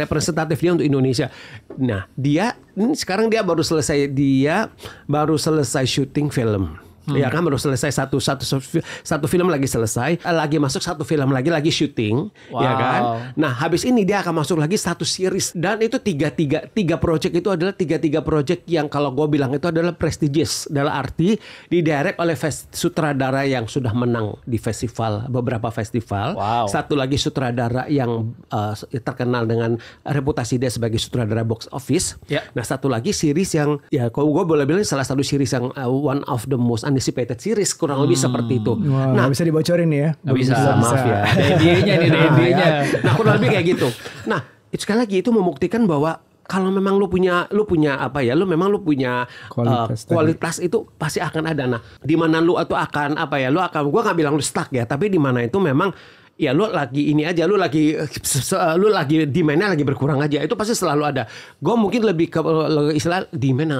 representatif dia untuk Indonesia. Nah, dia hmm, sekarang dia baru selesai dia baru selesai syuting film Ya hmm. Ya kan baru selesai satu satu satu film lagi selesai, lagi masuk satu film lagi lagi syuting, ya wow. ya kan. Nah habis ini dia akan masuk lagi satu series dan itu tiga tiga tiga project itu adalah tiga tiga project yang kalau gue bilang itu adalah prestigious dalam arti didirect oleh sutradara yang sudah menang di festival beberapa festival. Wow. Satu lagi sutradara yang uh, terkenal dengan reputasi dia sebagai sutradara box office. Yeah. Nah satu lagi series yang ya kalau gue boleh bilang salah satu series yang uh, one of the most anticipated Series kurang lebih hmm. seperti itu. Wow, nah, bisa dibocorin ya. Gak bisa, bisa, maaf ya. ini nih, nah, nya ya. Nah, kurang lebih kayak gitu. Nah, itu sekali lagi itu membuktikan bahwa kalau memang lu punya lu punya apa ya lu memang lu punya kualitas, eh, uh, kualitas itu pasti akan ada nah di mana lu atau akan apa ya lu akan gua nggak bilang lu stuck ya tapi di mana itu memang ya lu lagi ini aja lu lagi eh, lu lagi demandnya lagi berkurang aja itu pasti selalu ada gue mungkin lebih ke istilah mana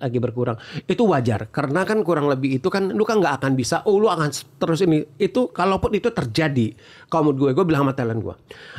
lagi berkurang itu wajar karena kan kurang lebih itu kan lu kan nggak akan bisa oh lu akan terus ini itu kalaupun itu terjadi kalau menurut gue gue bilang sama talent gue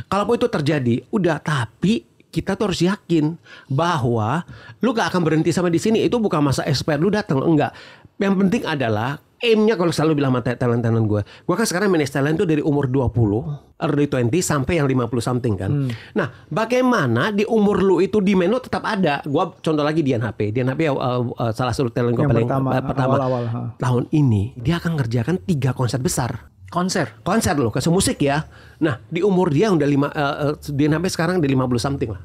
kalaupun itu terjadi udah tapi kita tuh harus yakin bahwa lu gak akan berhenti sama di sini itu bukan masa expert lu datang enggak yang penting adalah aimnya kalau selalu bilang sama talent-talent gue. Gue kan sekarang manage talent itu dari umur 20, early 20 sampai yang 50 something kan. Hmm. Nah, bagaimana di umur lu itu di menu tetap ada. Gue contoh lagi Dian HP. Dian HP uh, uh, salah satu talent gue paling pertama, uh, pertama awal -awal, tahun ini dia akan ngerjakan tiga konser besar. Konser. Konser loh, kasih musik ya. Nah, di umur dia udah lima uh, Dian HP sekarang di 50 something lah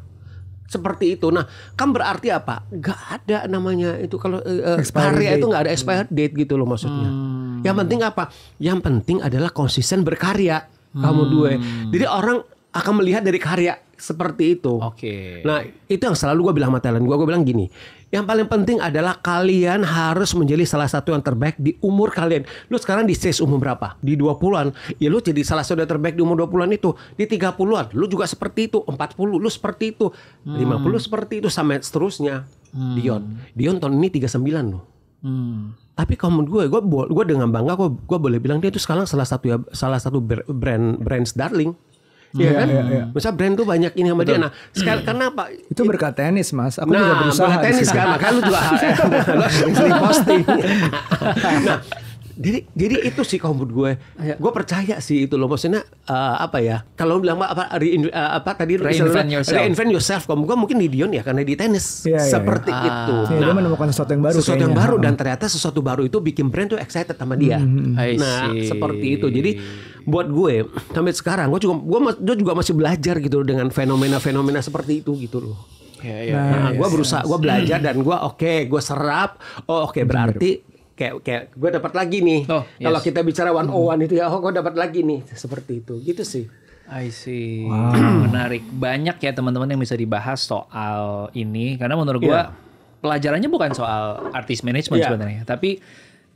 seperti itu. Nah, kan berarti apa? Gak ada namanya itu kalau uh, eh, karya eh, date. itu gak ada expired date gitu loh maksudnya. Hmm. Yang penting apa? Yang penting adalah konsisten berkarya hmm. kamu dua. Hmm. Jadi orang akan melihat dari karya seperti itu. Oke. Okay. Nah, itu yang selalu gue bilang sama talent gue. Gue bilang gini, yang paling penting adalah kalian harus menjadi salah satu yang terbaik di umur kalian. Lu sekarang di stage umur berapa? Di 20-an. Ya lu jadi salah satu yang terbaik di umur 20-an itu. Di 30-an, lu juga seperti itu. 40, lu seperti itu. Hmm. 50 seperti itu. Sampai seterusnya. Hmm. Dion. Dion tahun ini 39 loh. Hmm. Tapi kalau menurut gue, gue, gue dengan bangga gue, gue boleh bilang dia itu sekarang salah satu ya, salah satu brand brand darling. Iya, iya kan? Iya, iya. Misalnya brand tuh banyak ini sama Betul. dia. Nah, sekarang hmm. kenapa? Itu berkat tenis, Mas. Aku nah, juga berusaha. Nah, tenis kan. Makanya lu juga sering iya. posting. nah, jadi jadi itu sih kalau menurut gue ya. gue percaya sih itu loh maksudnya uh, apa ya kalau bilang apa re, uh, apa tadi reinvent yourself reinvent yourself kalau gue mungkin di Dion ya karena di tenis ya, seperti ya, itu ya, nah, dia menemukan sesuatu yang baru sesuatu kayaknya. baru dan hmm. ternyata sesuatu baru itu bikin brand tuh excited sama dia mm -hmm. nah seperti itu jadi buat gue sampai sekarang gue juga gue, gue juga masih belajar gitu loh dengan fenomena-fenomena seperti itu gitu loh. Ya, ya. Nah, nah gue berusaha, gue belajar dan gue oke, okay, gue serap. Oh oke, okay, berarti kayak kayak gue dapat lagi nih. Oh, yes. Kalau kita bicara one on one itu ya, oh gue dapat lagi nih seperti itu, gitu sih. I see. Wow. Menarik. Banyak ya teman-teman yang bisa dibahas soal ini karena menurut gue yeah. pelajarannya bukan soal artis manajemen yeah. sebenarnya, tapi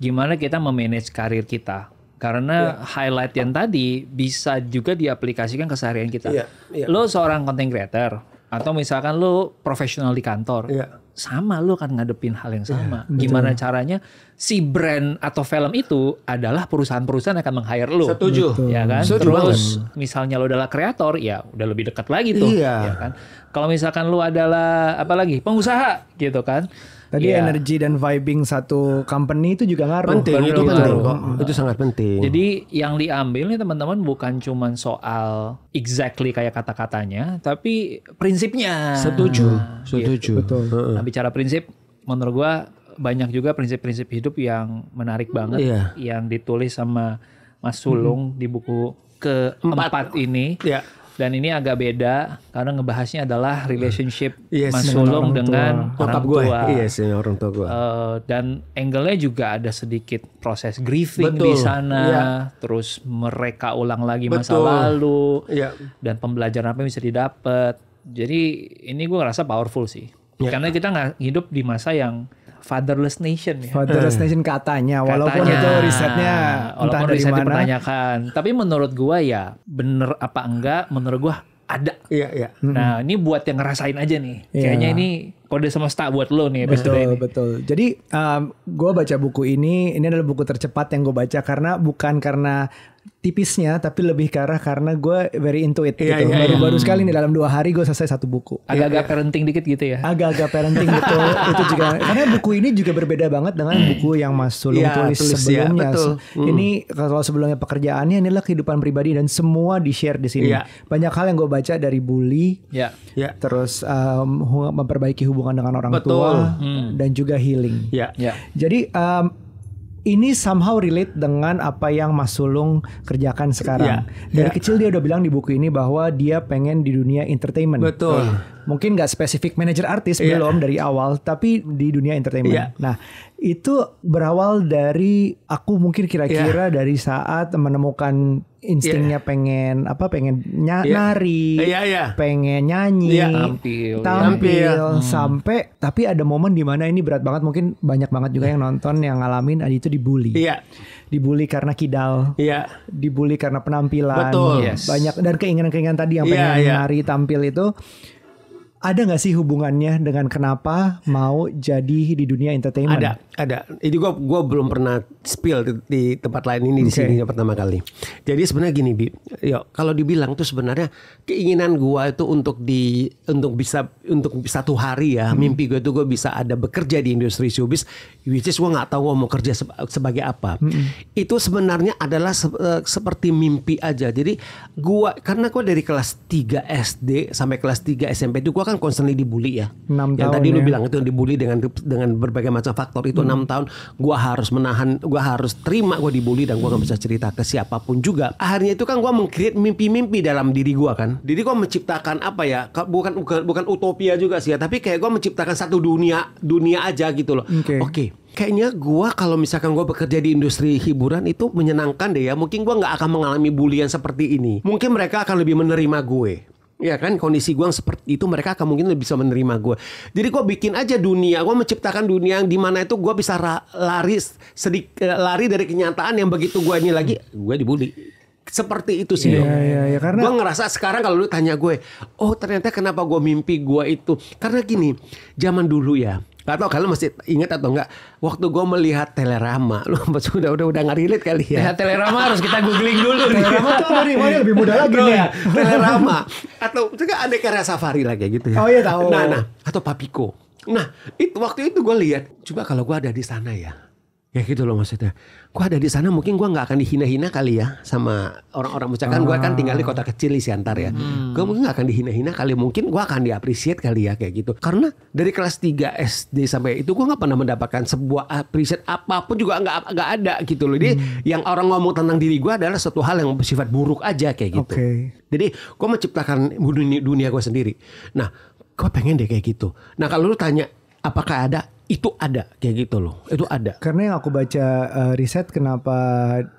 gimana kita memanage karir kita karena yeah. highlight yang tadi bisa juga diaplikasikan keseharian kita. Yeah. Yeah. Lo seorang content creator atau misalkan lo profesional di kantor. Yeah. Sama lo akan ngadepin hal yang iya, sama. Yeah, Gimana caranya si brand atau film itu adalah perusahaan-perusahaan akan meng-hire lo. Setuju. Betul. Ya kan? Setuju Terus misalnya lo adalah kreator, ya udah lebih dekat lagi tuh, yeah. ya iya kan? Kalau misalkan lo adalah apa lagi? pengusaha gitu kan Tadi yeah. energi dan vibing satu company itu juga ngaruh. Penting, itu gitu. penting kok. Itu sangat penting. Jadi yang diambil nih teman-teman bukan cuma soal exactly kayak kata-katanya, tapi prinsipnya. Setuju, nah, setuju. Gitu. Betul. Nah, bicara prinsip menurut gua banyak juga prinsip-prinsip hidup yang menarik banget yeah. yang ditulis sama Mas Sulung hmm. di buku keempat Empat. ini. Yeah dan ini agak beda karena ngebahasnya adalah relationship hmm. yes, iya, Mas Sulung dengan orang tua, iya, orang tua. Iya sih orang tua gue. Uh, dan angle-nya juga ada sedikit proses grieving Betul. di sana, ya. terus mereka ulang lagi Betul. masa lalu ya. dan pembelajaran apa yang bisa didapat. Jadi ini gue ngerasa powerful sih. Ya. Karena kita nggak hidup di masa yang fatherless nation ya. Fatherless eh. nation katanya, walaupun itu risetnya walaupun entah riset dari mana. dipertanyakan. Tapi menurut gua ya bener apa enggak menurut gua ada. Iya, iya. Nah, ini buat yang ngerasain aja nih. Iya. Kayaknya ini kode semesta buat lo nih betul, ini. Betul, Jadi um, gua baca buku ini, ini adalah buku tercepat yang gua baca karena bukan karena tipisnya tapi lebih ke arah karena gue very into it yeah, gitu. Iya, Baru-baru yeah, yeah. sekali nih hmm. dalam dua hari gue selesai satu buku. Agak-agak yeah. parenting dikit gitu ya. Agak-agak parenting gitu. itu juga karena buku ini juga berbeda banget dengan hmm. buku yang Mas Sulung yeah, tulis, tulis ya, sebelumnya. Ya, betul. Mm. Ini kalau sebelumnya pekerjaannya inilah kehidupan pribadi dan semua di-share di sini. Yeah. Banyak hal yang gue baca dari bully. Yeah. Yeah. Terus um, memperbaiki hubungan dengan orang betul. tua mm. dan juga healing. Yeah. Yeah. Jadi um, ini somehow relate dengan apa yang Mas Sulung kerjakan sekarang. Yeah, Dari yeah. kecil dia udah bilang di buku ini bahwa dia pengen di dunia entertainment. Betul. Mungkin gak spesifik manajer artis yeah. belum dari awal, tapi di dunia entertainment. Yeah. Nah, itu berawal dari aku mungkin kira-kira yeah. dari saat menemukan Iya. instingnya yeah. pengen apa pengen ny- yeah. nari, yeah, yeah. pengen nyanyi, yeah. tampil, tampil yeah. Hmm. Iya. sampai tapi ada momen di mana ini berat banget mungkin banyak banget juga yeah. yang nonton yang ngalamin Adi itu dibully, yeah. dibully karena kidal, yeah. dibully karena penampilan, Betul. Yes. banyak dan keinginan-keinginan tadi yang iya, pengen yeah, yeah. nari tampil itu ada nggak sih hubungannya dengan kenapa mau jadi di dunia entertainment? Ada, ada. Itu gue gua belum pernah spill di, di tempat lain ini okay. di sini pertama kali. Jadi sebenarnya gini, Bi. Yo, kalau dibilang tuh sebenarnya keinginan gue itu untuk di untuk bisa untuk satu hari ya, hmm. mimpi gue itu gue bisa ada bekerja di industri showbiz which is gue nggak tahu gue mau kerja sebagai apa. Hmm. Itu sebenarnya adalah se eh, seperti mimpi aja. Jadi gue karena gue dari kelas 3 SD sampai kelas 3 SMP itu gue kan constantly dibully ya. 6 yang tahun tadi ya. lu bilang itu yang dibully dengan dengan berbagai macam faktor itu enam hmm. tahun gua harus menahan gua harus terima gua dibully dan gua gak bisa cerita ke siapapun juga. Akhirnya itu kan gua mengcreate mimpi-mimpi dalam diri gua kan. Jadi gua menciptakan apa ya? bukan bukan utopia juga sih ya, tapi kayak gua menciptakan satu dunia dunia aja gitu loh. Oke. Okay. Okay kayaknya gue kalau misalkan gue bekerja di industri hiburan itu menyenangkan deh ya. Mungkin gue nggak akan mengalami bullying seperti ini. Mungkin mereka akan lebih menerima gue. Ya kan kondisi gue yang seperti itu mereka akan mungkin lebih bisa menerima gue. Jadi gue bikin aja dunia, gue menciptakan dunia yang dimana itu gue bisa lari sedik eh, lari dari kenyataan yang begitu gue ini lagi gue dibully. Seperti itu sih yeah, dong. Yeah, yeah, karena... Gue ngerasa sekarang kalau lu tanya gue, oh ternyata kenapa gue mimpi gue itu karena gini, zaman dulu ya Gak tau kalian masih ingat atau enggak Waktu gue melihat Telerama Lu udah udah udah gak relate kali ya Lihat Telerama harus kita googling dulu Telerama tuh apa nih? lebih muda lagi nih ya. Telerama Atau juga ada karya Safari lagi gitu ya Oh iya tahu Nah nah Atau Papiko Nah itu waktu itu gue lihat Coba kalau gue ada di sana ya Ya gitu loh maksudnya. Gue ada di sana mungkin gue nggak akan dihina-hina kali ya sama orang-orang misalkan ah. gue kan tinggal di kota kecil di Siantar ya. Hmm. Gue mungkin gak akan dihina-hina kali mungkin gue akan diapresiat kali ya kayak gitu. Karena dari kelas 3 SD sampai itu gue nggak pernah mendapatkan sebuah apresiat apapun juga nggak nggak ada gitu loh. Jadi hmm. yang orang ngomong tentang diri gue adalah satu hal yang bersifat buruk aja kayak gitu. Okay. Jadi gue menciptakan dunia, dunia gue sendiri. Nah gue pengen deh kayak gitu. Nah kalau lu tanya apakah ada itu ada kayak gitu loh itu ada karena yang aku baca uh, riset kenapa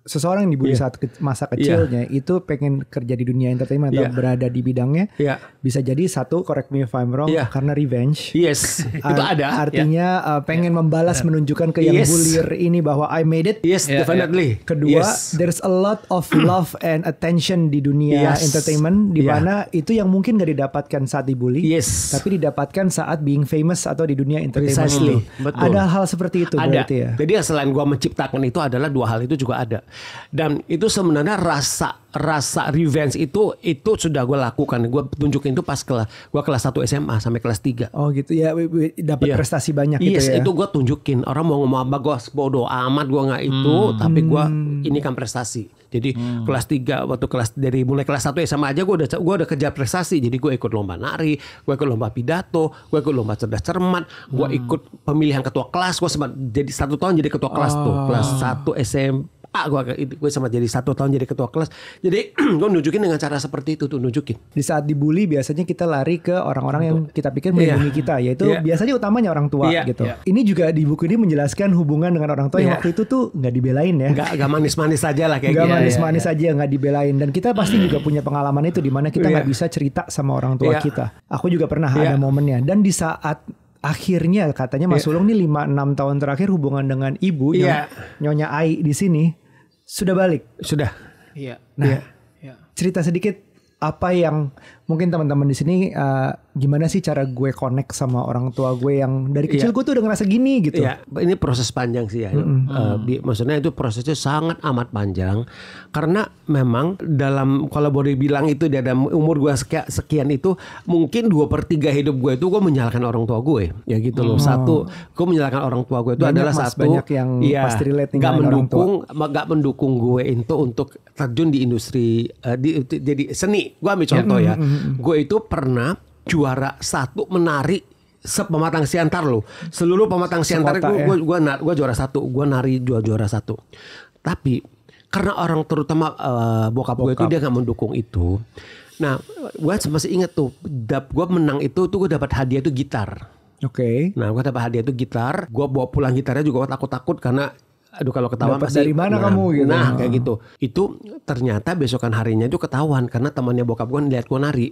seseorang yang dibully yeah. saat ke masa kecilnya yeah. itu pengen kerja di dunia entertainment yeah. atau iya. berada di bidangnya yeah. bisa jadi satu correct me if I'm wrong yeah. karena revenge yes itu ada ya. artinya yeah. uh, pengen yeah. membalas yeah. menunjukkan ke yang yes. bulir ini bahwa I made it yes yeah, iya. definitely kedua yes. there's a lot of love and attention di dunia yes. entertainment di iya. mana yeah. itu yang mungkin gak didapatkan saat dibully yes. tapi didapatkan saat being famous atau di dunia entertainment Precisely betul, Ada hal seperti itu ada. ya. Jadi ya, selain gua menciptakan itu adalah dua hal itu juga ada. Dan itu sebenarnya rasa rasa revenge itu itu sudah gua lakukan. Gua tunjukin itu pas kelas gua kelas 1 SMA sampai kelas 3. Oh gitu ya dapat yeah. prestasi banyak gitu yes, gitu ya. itu gua tunjukin. Orang mau ngomong apa gua bodoh amat gua nggak itu hmm. tapi gua ini kan prestasi. Jadi hmm. kelas 3 waktu kelas dari mulai kelas 1 sama aja gue udah gue udah kerja prestasi. Jadi gue ikut lomba nari, gue ikut lomba pidato, gue ikut lomba cerdas cermat, gue hmm. ikut pemilihan ketua kelas. Gue sempat jadi satu tahun jadi ketua kelas oh. tuh ah. kelas 1 SMP pak gue gue sama jadi satu tahun jadi ketua kelas jadi gue nunjukin dengan cara seperti itu tuh nunjukin di saat dibully biasanya kita lari ke orang-orang yang kita pikir melindungi iya. kita yaitu yeah. biasanya utamanya orang tua yeah. gitu yeah. ini juga di buku ini menjelaskan hubungan dengan orang tua yeah. yang iya. waktu itu tuh nggak dibelain ya nggak nggak manis-manis aja lah kayak nggak manis-manis yeah, yeah. aja nggak dibelain dan kita pasti juga punya pengalaman itu di mana kita iya. nggak yeah. bisa cerita sama orang tua yeah. kita aku juga pernah yeah. ada momennya dan di saat akhirnya katanya Mas yeah. Sulung nih 5 6 tahun terakhir hubungan dengan ibu yeah. Nyonya Ai di sini sudah balik. Sudah. Iya. Nah, iya. iya. cerita sedikit apa yang mungkin teman-teman di sini uh, gimana sih cara gue connect sama orang tua gue yang dari iya. kecil yeah. gue tuh udah ngerasa gini gitu. Yeah. Ini proses panjang sih ya. Mm -hmm. uh, maksudnya itu prosesnya sangat amat panjang karena memang dalam kalau boleh bilang itu di dalam umur gue sekian, sekian itu mungkin dua per tiga hidup gue itu gue menyalahkan orang tua gue ya gitu loh. Mm. Satu gue menyalahkan orang tua gue itu banyak adalah mas, satu banyak yang ya, pasti relate gak mendukung gak mendukung gue itu untuk terjun di industri uh, di, di, jadi seni. Gue ambil ya, contoh yeah. ya. Mm -hmm Hmm. Gue itu pernah juara satu menari sepematang siantar loh. Seluruh pematang siantar gue ya. gue gue juara satu, gue nari juara juara satu. Tapi karena orang terutama uh, bokap, bokap. gue itu dia nggak mendukung itu. Nah, gue masih inget tuh, dap gue menang itu tuh gue dapat hadiah itu gitar. Oke. Okay. Nah, gue dapat hadiah itu gitar. Gue bawa pulang gitarnya juga gue takut-takut karena aduh kalau ketahuan pasti dari mana nah, kamu gitu. Nah, kayak gitu. Itu ternyata besokan harinya itu ketahuan karena temannya bokap gue lihat gue nari.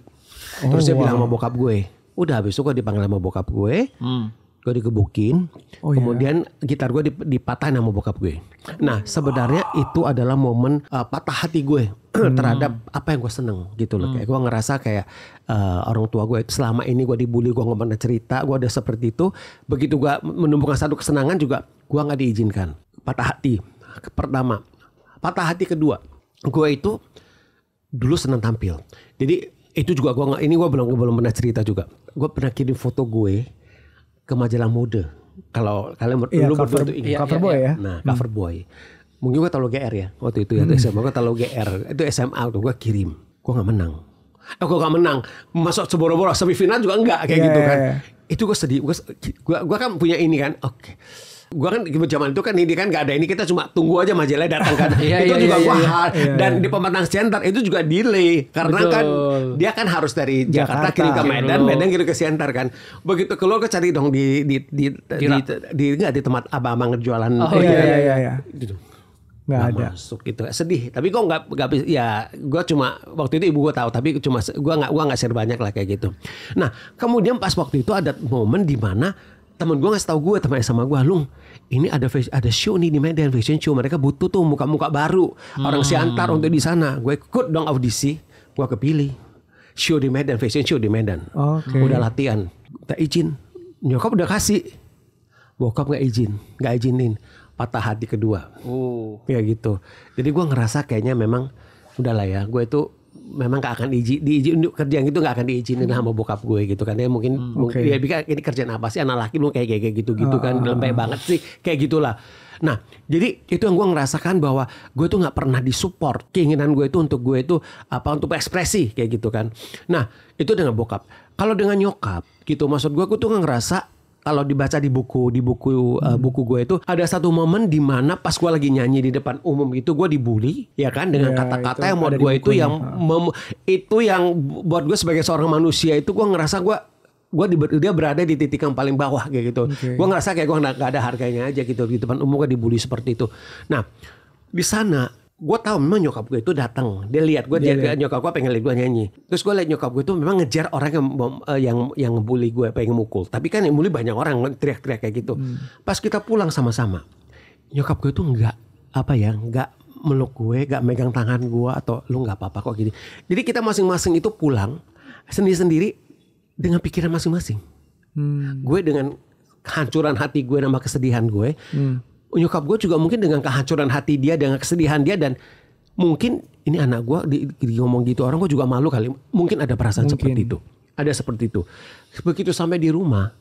Oh, Terus dia wow. bilang sama bokap gue, "Udah besok gue dipanggil sama bokap gue." Hmm. Gue digebukin, oh, iya. kemudian gitar gue dipatahin sama bokap gue. Nah sebenarnya wow. itu adalah momen uh, patah hati gue hmm. terhadap apa yang gue seneng gitu loh. Hmm. Kayak gue ngerasa kayak uh, orang tua gue selama ini gue dibully, gue nggak pernah cerita, gue ada seperti itu. Begitu gue menumbuhkan satu kesenangan juga gue nggak diizinkan patah hati pertama. Patah hati kedua, gue itu dulu senang tampil. Jadi itu juga gue nggak ini gue belum belum pernah cerita juga. Gue pernah kirim foto gue ke majalah mode. Kalau kalian ya, dulu cover, berfoto, ya, cover iya, boy ya. ya. Nah, hmm. cover boy. Mungkin gue terlalu GR ya waktu itu ya hmm. SMA gue terlalu GR. Itu SMA tuh gue kirim. Gue nggak menang. Eh gue gak menang. Masuk seboro-boro semifinal juga enggak kayak yeah, gitu iya, kan. Yeah, yeah. Itu gue sedih. Gue gue kan punya ini kan. Oke. Okay gua kan zaman itu kan ini kan nggak ada ini kita cuma tunggu aja majalah datang kan. yeah, itu yeah, juga yeah, gua yeah, yeah. dan iya. di pemenang center itu juga delay karena kan Betul. kan dia kan harus dari Jakarta, Jakarta kirim ke iya, Medan, Kilo. Medan kirim ke center kan. Begitu keluar ke cari dong di di di di, di, di, di tempat abang-abang jualan. Oh iya iya iya. iya. Gitu nggak ada masuk gitu sedih tapi gue nggak nggak ya gue cuma waktu itu ibu gue tahu tapi cuma gue nggak gue nggak share banyak lah kayak gitu nah kemudian pas waktu itu ada momen di mana temen gue ngasih tau gue teman sama gue lu ini ada ada show nih di Medan fashion show mereka butuh tuh muka-muka baru hmm. orang siantar untuk di sana gue ikut dong audisi gue kepilih show di Medan fashion show di Medan okay. udah latihan tak izin nyokap udah kasih bokap nggak izin nggak izinin patah hati kedua oh. ya gitu jadi gue ngerasa kayaknya memang udahlah ya gue itu memang gak akan diizin diizin kerjaan gitu gak akan diizinin sama bokap gue gitu kan ya mungkin hmm, okay. mungkin ya pikir ini kerjaan apa sih anak laki lu kayak kayak, gitu gitu uh, kan ah. lempeng banget sih kayak gitulah nah jadi itu yang gue ngerasakan bahwa gue tuh nggak pernah disupport keinginan gue itu untuk gue itu apa untuk ekspresi kayak gitu kan nah itu dengan bokap kalau dengan nyokap gitu maksud gue gue tuh ngerasa kalau dibaca di buku di buku uh, buku gue itu ada satu momen di mana pas gue lagi nyanyi di depan umum gitu gue dibully ya kan dengan ya, kata-kata ya, yang buat gue itu yang mem, itu yang buat gue sebagai seorang manusia itu gue ngerasa gue gue dia berada di titik yang paling bawah kayak gitu. Okay. Gue ngerasa kayak gue nggak ada harganya aja gitu di depan umum gue dibully seperti itu. Nah di sana gue tau memang nyokap gue itu datang dia lihat gue iya, dia, dia nyokap gue pengen lihat gue nyanyi terus gue lihat nyokap gue itu memang ngejar orang yang eh, yang yang ngebully gue pengen mukul tapi kan yang bully banyak orang teriak-teriak kayak gitu hmm. pas kita pulang sama-sama nyokap gue itu nggak apa ya nggak meluk gue nggak megang tangan gue atau lu nggak apa-apa kok gini jadi kita masing-masing itu pulang sendiri-sendiri dengan pikiran masing-masing hmm. gue dengan kehancuran hati gue nama kesedihan gue hmm nyokap gue juga mungkin dengan kehancuran hati dia dengan kesedihan dia dan mungkin ini anak gue di, di ngomong gitu orang gue juga malu kali mungkin ada perasaan mungkin. seperti itu ada seperti itu begitu sampai di rumah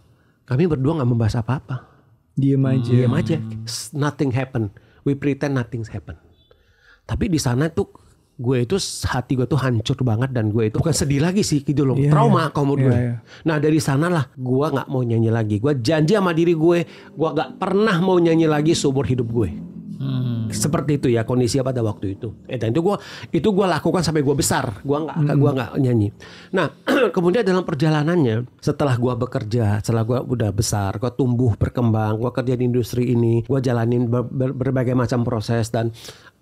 kami berdua nggak membahas apa apa diam aja diam aja nothing happen we pretend nothing happen tapi di sana tuh gue itu hati gue tuh hancur banget dan gue itu bukan sedih lagi sih gitu loh yeah, trauma yeah. kamu iya, yeah, yeah. nah dari sanalah gue nggak mau nyanyi lagi gue janji sama diri gue gue nggak pernah mau nyanyi lagi seumur hidup gue hmm seperti itu ya kondisi pada waktu itu eh, dan itu gue itu gua lakukan sampai gue besar gue nggak hmm. gua nggak nyanyi nah kemudian dalam perjalanannya setelah gue bekerja setelah gue udah besar gue tumbuh berkembang gue kerja di industri ini gue jalanin ber, ber, berbagai macam proses dan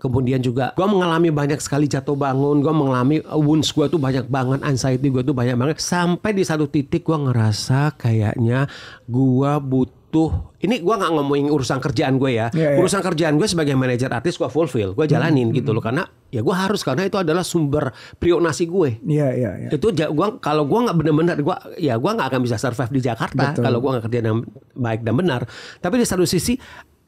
kemudian juga gue mengalami banyak sekali jatuh bangun gue mengalami uh, wounds gue tuh banyak banget anxiety gue tuh banyak banget sampai di satu titik gue ngerasa kayaknya gue butuh butuh ini gue nggak ngomongin urusan kerjaan gue ya yeah, yeah. urusan kerjaan gue sebagai manajer artis gue fulfill gue hmm, jalanin hmm. gitu loh hmm. karena ya gue harus karena itu adalah sumber prionasi gue yeah, yeah, yeah. itu gua kalau gue nggak benar-benar gue ya gue nggak akan bisa survive di Jakarta kalau gue nggak kerja dengan baik dan benar tapi di satu sisi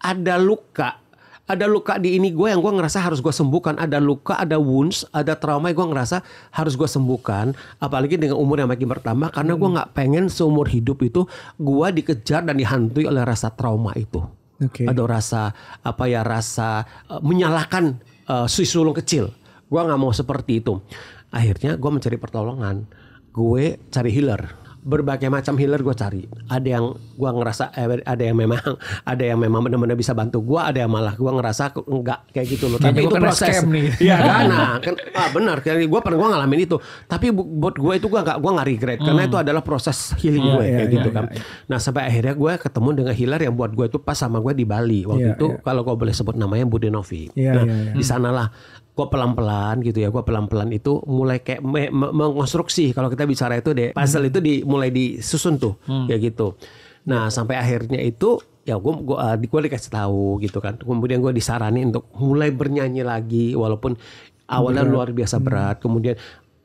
ada luka ada luka di ini gue yang gue ngerasa harus gue sembuhkan ada luka ada wounds ada trauma yang gue ngerasa harus gue sembuhkan apalagi dengan umur yang makin bertambah karena gue hmm. gak pengen seumur hidup itu gue dikejar dan dihantui oleh rasa trauma itu okay. ada rasa apa ya rasa uh, menyalahkan uh, si sulung kecil gue gak mau seperti itu akhirnya gue mencari pertolongan gue cari healer berbagai macam healer gue cari. Ada yang gue ngerasa eh, ada yang memang ada yang memang benar-benar bisa bantu gue, ada yang malah gue ngerasa enggak kayak gitu loh. Tapi itu proses. Iya kan? Nah, kan ah, benar. Gue pernah gue ngalamin itu. Tapi buat gue itu gue nggak gue nggak regret hmm. karena itu adalah proses healing iya, gue iya, kayak iya, gitu iya, kan. Iya. iya. Nah sampai akhirnya gue ketemu dengan healer yang buat gue itu pas sama gue di Bali waktu iya, itu kalau gue boleh sebut namanya Budenovi. nah yeah, yeah. di sanalah gue pelan-pelan gitu ya gue pelan-pelan itu mulai kayak me me mengonstruksi kalau kita bicara itu deh puzzle hmm. itu di, mulai disusun tuh hmm. ya gitu nah sampai akhirnya itu ya gue gua, ah, gua dikasih tahu gitu kan kemudian gue disarani untuk mulai bernyanyi lagi walaupun awalnya luar biasa berat hmm. kemudian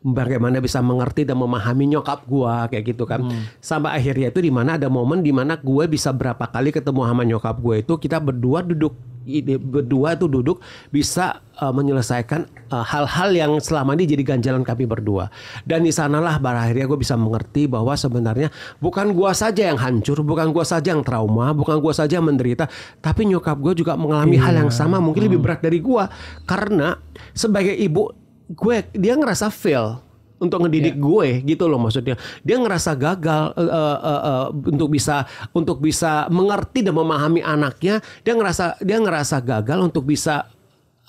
bagaimana bisa mengerti dan memahami nyokap gue kayak gitu kan hmm. sampai akhirnya itu dimana ada momen dimana gue bisa berapa kali ketemu sama nyokap gue itu kita berdua duduk ini berdua itu duduk bisa uh, menyelesaikan eh, hal-hal uh, yang selama ini jadi ganjalan kami berdua dan di sanalah pada akhirnya gue bisa mengerti bahwa sebenarnya bukan gue saja yang hancur bukan gue saja yang trauma bukan gue saja yang menderita tapi nyokap gue juga mengalami yeah. hal yang iya. sama mungkin hmm. lebih berat dari gue karena sebagai ibu gue dia ngerasa fail untuk ngedidik yeah. gue gitu loh maksudnya dia ngerasa gagal uh, uh, uh, untuk bisa untuk bisa mengerti dan memahami anaknya dia ngerasa dia ngerasa gagal untuk bisa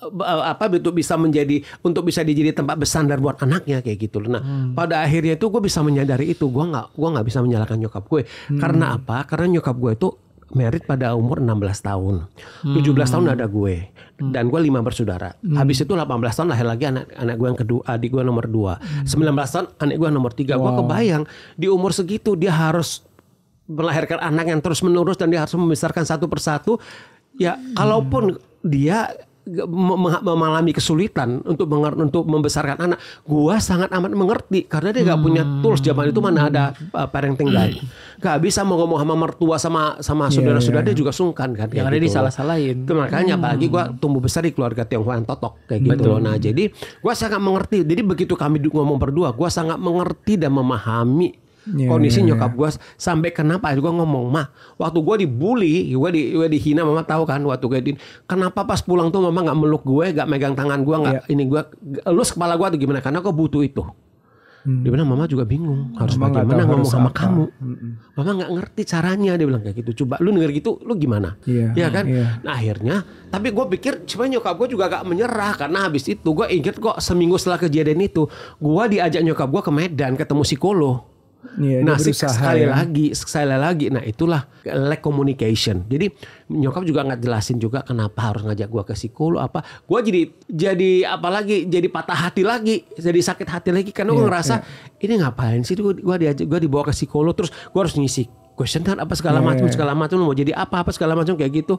uh, apa untuk bisa menjadi untuk bisa dijadi tempat bersandar buat anaknya kayak gitu loh nah hmm. pada akhirnya itu gue bisa menyadari itu gue nggak gue nggak bisa menyalahkan nyokap gue hmm. karena apa karena nyokap gue itu merit pada umur 16 tahun. Hmm. 17 tahun ada gue dan gue lima bersaudara. Hmm. Habis itu 18 tahun lahir lagi anak anak gue yang kedua, adik gue nomor 2. Hmm. 19 tahun anak gue nomor 3. Wow. Gue kebayang di umur segitu dia harus melahirkan anak yang terus menerus dan dia harus membesarkan satu persatu. Ya, hmm. kalaupun dia mengalami kesulitan untuk untuk membesarkan anak, gua sangat amat mengerti karena dia nggak hmm. punya tools zaman itu mana ada uh, parenting hmm. guide, nggak bisa mau ngomong sama mertua sama sama iya, saudara-saudara yeah, yeah. dia juga sungkan kan, yang ada gitu. salah salahin Makanya hmm. apalagi gua tumbuh besar di keluarga Tionghoa yang totok kayak gitu Betul. Nah jadi gua sangat mengerti. Jadi begitu kami ngomong berdua, gua sangat mengerti dan memahami yeah, kondisi yeah, nyokap yeah. gue sampai kenapa gue ngomong mah waktu gue dibully gue di gue dihina mama tahu kan waktu gue di kenapa pas pulang tuh mama nggak meluk gue nggak megang tangan gue nggak yeah. ini gue elus kepala gue tuh gimana karena gue butuh itu Hmm. Dia bilang mama juga bingung harus bagaimana ngomong sama apa. kamu. Hmm. Mama nggak ngerti caranya dia bilang kayak gitu. Coba lu denger gitu lu gimana? Iya yeah. ya kan? Yeah. Nah akhirnya tapi gue pikir cuman nyokap gue juga gak menyerah karena habis itu gue inget kok seminggu setelah kejadian itu gue diajak nyokap gue ke Medan ketemu psikolog. Yeah, nah sih, sekali ya. lagi sekali lagi nah itulah lack communication. Jadi nyokap juga nggak jelasin juga kenapa harus ngajak gua ke psikolo apa. Gua jadi jadi apalagi jadi patah hati lagi, jadi sakit hati lagi karena yeah, gue iya, ngerasa yeah. ini ngapain sih Gua diajak gue dibawa ke psikolo terus gua harus ngisi kuesioner apa segala yeah, macam yeah. segala macam mau jadi apa apa segala macam kayak gitu.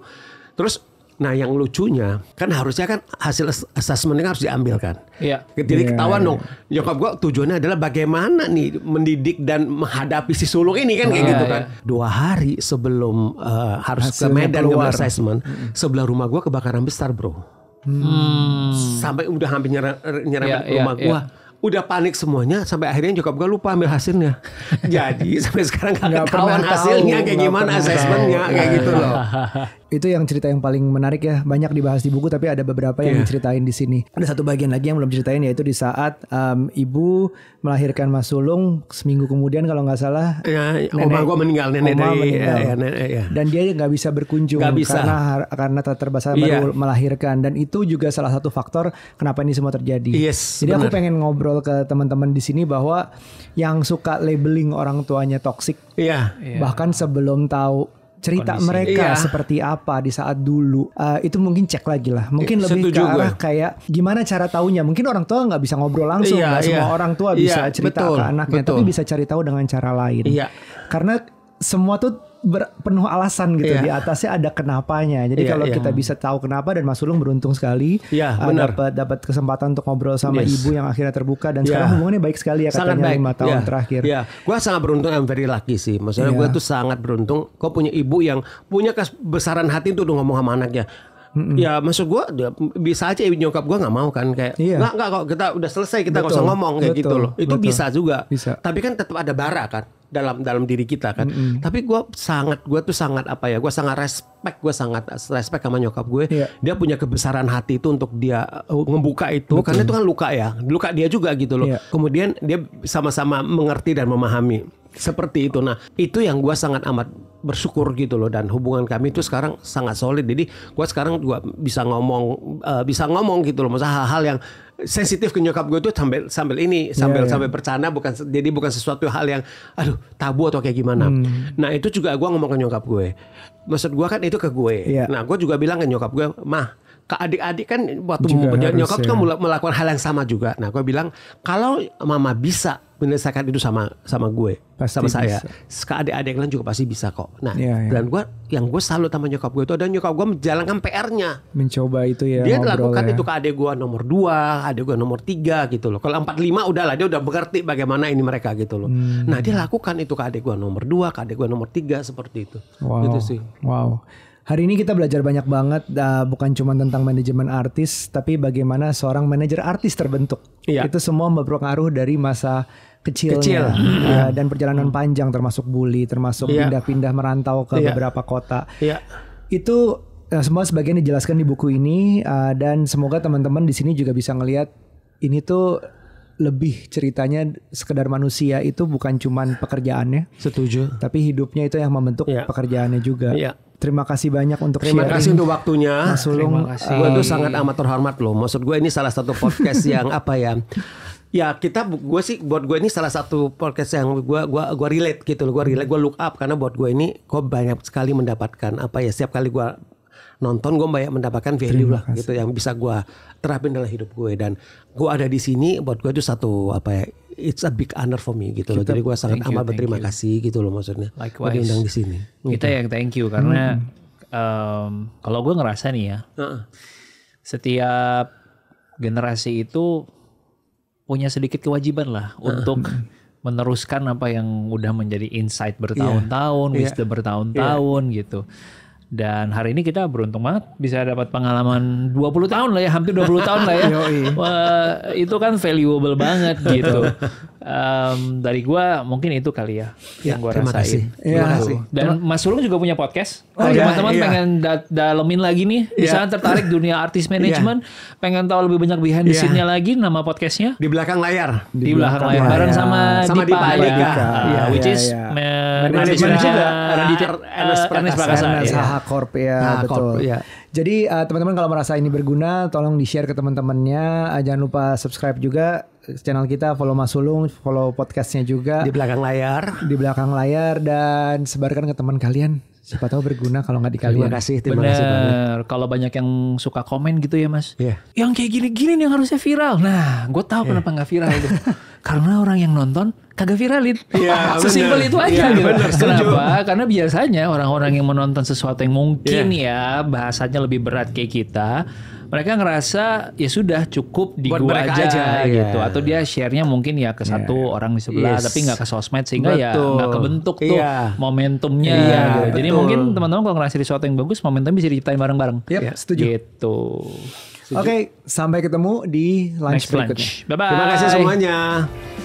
Terus Nah yang lucunya kan harusnya kan hasil ini kan harus diambil kan. Iya. Jadi yeah. ketahuan iya. dong. Nyokap gue tujuannya adalah bagaimana nih mendidik dan menghadapi si sulung ini kan kayak yeah, gitu kan. Iya. Dua hari sebelum uh, harus hasil ke Medan ke assessment, mm sebelah rumah gue kebakaran besar bro. Hmm. Sampai udah hampir nyerang, nyerang iya, yeah, rumah yeah, gue. Yeah udah panik semuanya sampai akhirnya nyokap gue lupa ambil hasilnya. Jadi sampai sekarang gak ketahuan hasilnya tahu, kayak gimana assessmentnya kayak gitu loh. itu yang cerita yang paling menarik ya. Banyak dibahas di buku tapi ada beberapa yang iya. diceritain di sini. Ada satu bagian lagi yang belum ceritain yaitu di saat um, ibu melahirkan Mas Sulung seminggu kemudian kalau nggak salah. Ya, yeah, oma gue meninggal nenek oma meninggal. nenek, iya, iya, Dan dia nggak bisa berkunjung gak bisa. karena karena tata baru yeah. melahirkan dan itu juga salah satu faktor kenapa ini semua terjadi. Yes. Jadi bener. aku pengen ngobrol ke teman-teman di sini bahwa yang suka labeling orang tuanya toksik. Yeah. Bahkan sebelum tahu cerita Kondisi. mereka iya. seperti apa di saat dulu uh, itu mungkin cek lagi lah mungkin iya, lebih ke arah gue. kayak gimana cara taunya mungkin orang tua nggak bisa ngobrol langsung iya, iya. semua orang tua iya, bisa cerita betul, ke anaknya betul. tapi bisa cari tahu dengan cara lain iya. karena semua tuh ber, penuh alasan gitu yeah. di atasnya ada kenapanya. Jadi yeah, kalau yeah. kita bisa tahu kenapa dan Mas Sulung beruntung sekali yeah, iya, uh, dapat dapat kesempatan untuk ngobrol sama yes. ibu yang akhirnya terbuka dan yeah. sekarang hubungannya baik sekali ya sangat katanya lima tahun yeah. terakhir. ya yeah. gue sangat beruntung. I'm very lucky sih. Maksudnya yeah. gue tuh sangat beruntung. Kau punya ibu yang punya kebesaran hati tuh udah ngomong sama anaknya. Mm-hmm. Ya maksud gue bisa aja nyokap gue nggak mau kan kayak iya. nggak nggak kok kita udah selesai kita nggak usah ngomong kayak gitu betul, gitu loh itu betul, bisa juga bisa. tapi kan tetap ada bara kan dalam dalam diri kita kan. Mm -hmm. Tapi gue sangat gue tuh sangat apa ya? Gue sangat respect, gue sangat respect sama nyokap gue. Yeah. Dia punya kebesaran hati itu untuk dia membuka uh, itu Betul. karena itu kan luka ya, luka dia juga gitu loh. Yeah. Kemudian dia sama-sama mengerti dan memahami seperti itu. Nah itu yang gue sangat amat bersyukur gitu loh dan hubungan kami itu sekarang sangat solid jadi gue sekarang gue bisa ngomong uh, bisa ngomong gitu loh masa hal-hal yang sensitif ke nyokap gue tuh sambil sambil ini sambil yeah, yeah. sambil bercanda bukan jadi bukan sesuatu hal yang aduh tabu atau kayak gimana. Hmm. Nah itu juga gue ngomong ke nyokap gue. Maksud gue kan itu ke gue. Yeah. Nah gue juga bilang ke nyokap gue, mah ke adik-adik kan waktu juga nyokap kan ya. kan melakukan hal yang sama juga. Nah, gue bilang kalau mama bisa menyelesaikan itu sama sama gue, pasti sama saya, bisa. ke adik-adik lain juga pasti bisa kok. Nah, ya, ya. dan gue yang gue salut sama nyokap gue itu ada nyokap gue menjalankan PR-nya. Mencoba itu ya. Dia lakukan ya. itu ke adik gue nomor dua, adik gue nomor tiga gitu loh. Kalau empat lima udahlah dia udah mengerti bagaimana ini mereka gitu loh. Hmm. Nah, dia hmm. lakukan itu ke adik gue nomor dua, ke adik gue nomor tiga seperti itu. Gitu wow. Gitu sih. Wow. Hari ini kita belajar banyak banget, uh, bukan cuma tentang manajemen artis, tapi bagaimana seorang manajer artis terbentuk. Iya. Itu semua berpengaruh dari masa kecilnya Kecil. uh, dan perjalanan panjang, termasuk bully, termasuk iya. pindah-pindah yeah. merantau ke yeah. beberapa kota. Iya. Itu uh, semua sebagian dijelaskan di buku ini uh, dan semoga teman-teman di sini juga bisa ngelihat ini tuh lebih ceritanya sekedar manusia itu bukan cuma pekerjaannya. Setuju. Tapi hidupnya itu yang membentuk yeah. pekerjaannya juga. Iya. Terima kasih banyak untuk Terima sharing. kasih untuk waktunya. Mas Ulung, Gue tuh sangat amat terhormat loh. Maksud gue ini salah satu podcast yang apa ya? ya kita gue sih buat gue ini salah satu podcast yang gue gua gua relate gitu loh gue relate gue look up karena buat gue ini kok banyak sekali mendapatkan apa ya setiap kali gue nonton gue banyak mendapatkan value lah gitu yang bisa gue terapin dalam hidup gue dan gue ada di sini buat gue itu satu apa ya it's a big honor for me gitu loh. Jadi gue sangat you, amat berterima you. kasih gitu loh maksudnya. Likewise. diundang di sini. Kita gitu. yang thank you karena hmm. um, kalau gue ngerasa nih ya, uh-uh. setiap generasi itu punya sedikit kewajiban lah uh-uh. untuk meneruskan apa yang udah menjadi insight bertahun-tahun, yeah. wisdom yeah. bertahun-tahun yeah. gitu. Dan hari ini kita beruntung banget bisa dapat pengalaman 20 tahun lah ya, hampir 20 tahun lah ya. Wah, itu kan valuable banget gitu. um, dari gue mungkin itu kali ya, ya yang gue rasain. Kasih. Iya. Dan Mas Sulung juga punya podcast. Oh, Kalau oh, teman-teman ya, pengen da dalemin lagi nih, ya. misalnya tertarik dunia artis iya. manajemen, ya. pengen tahu lebih banyak behind the scene-nya lagi, nama podcastnya? Di belakang layar. Di, belakang, layar. Bareng sama, sama Dipa, Dipa ya. ya, which is ya. manajemen juga. Ah, Ernest Prakasa. Ernest Prakasa. Ya. Corp, ya, betul. Jadi uh, teman-teman kalau merasa ini berguna, tolong di-share ke teman-temannya. Uh, jangan lupa subscribe juga eh, channel kita, follow Mas Sulung, follow podcastnya juga. Di belakang layar. Di belakang layar dan sebarkan ke teman kalian Siapa tahu berguna kalau nggak di kalian. Iya. Terima kasih, terima Bener. kasih banget. Kalau banyak yang suka komen gitu ya mas. Iya. Yeah. Yang kayak gini-gini nih yang harusnya viral. Nah, gue tahu yeah. kenapa nggak viral itu. Karena orang yang nonton kagak viralin. Iya, yeah, Sesimpel itu aja yeah, gitu. Bener, Kenapa? Karena biasanya orang-orang yang menonton sesuatu yang mungkin yeah. ya bahasanya lebih berat kayak kita mereka ngerasa ya sudah cukup di Buat gua aja, aja yeah. gitu iya. atau dia sharenya mungkin ya ke iya. satu yeah. orang di sebelah yes. tapi nggak ke sosmed sehingga betul. ya nggak kebentuk tuh yeah. momentumnya yeah, gitu. jadi mungkin teman-teman kalau ngerasa di sesuatu yang bagus momentum bisa diceritain bareng-bareng yep, yeah. setuju gitu Oke, okay, sampai ketemu di lunch Next berikutnya. Lunch. Bye bye. Terima kasih semuanya.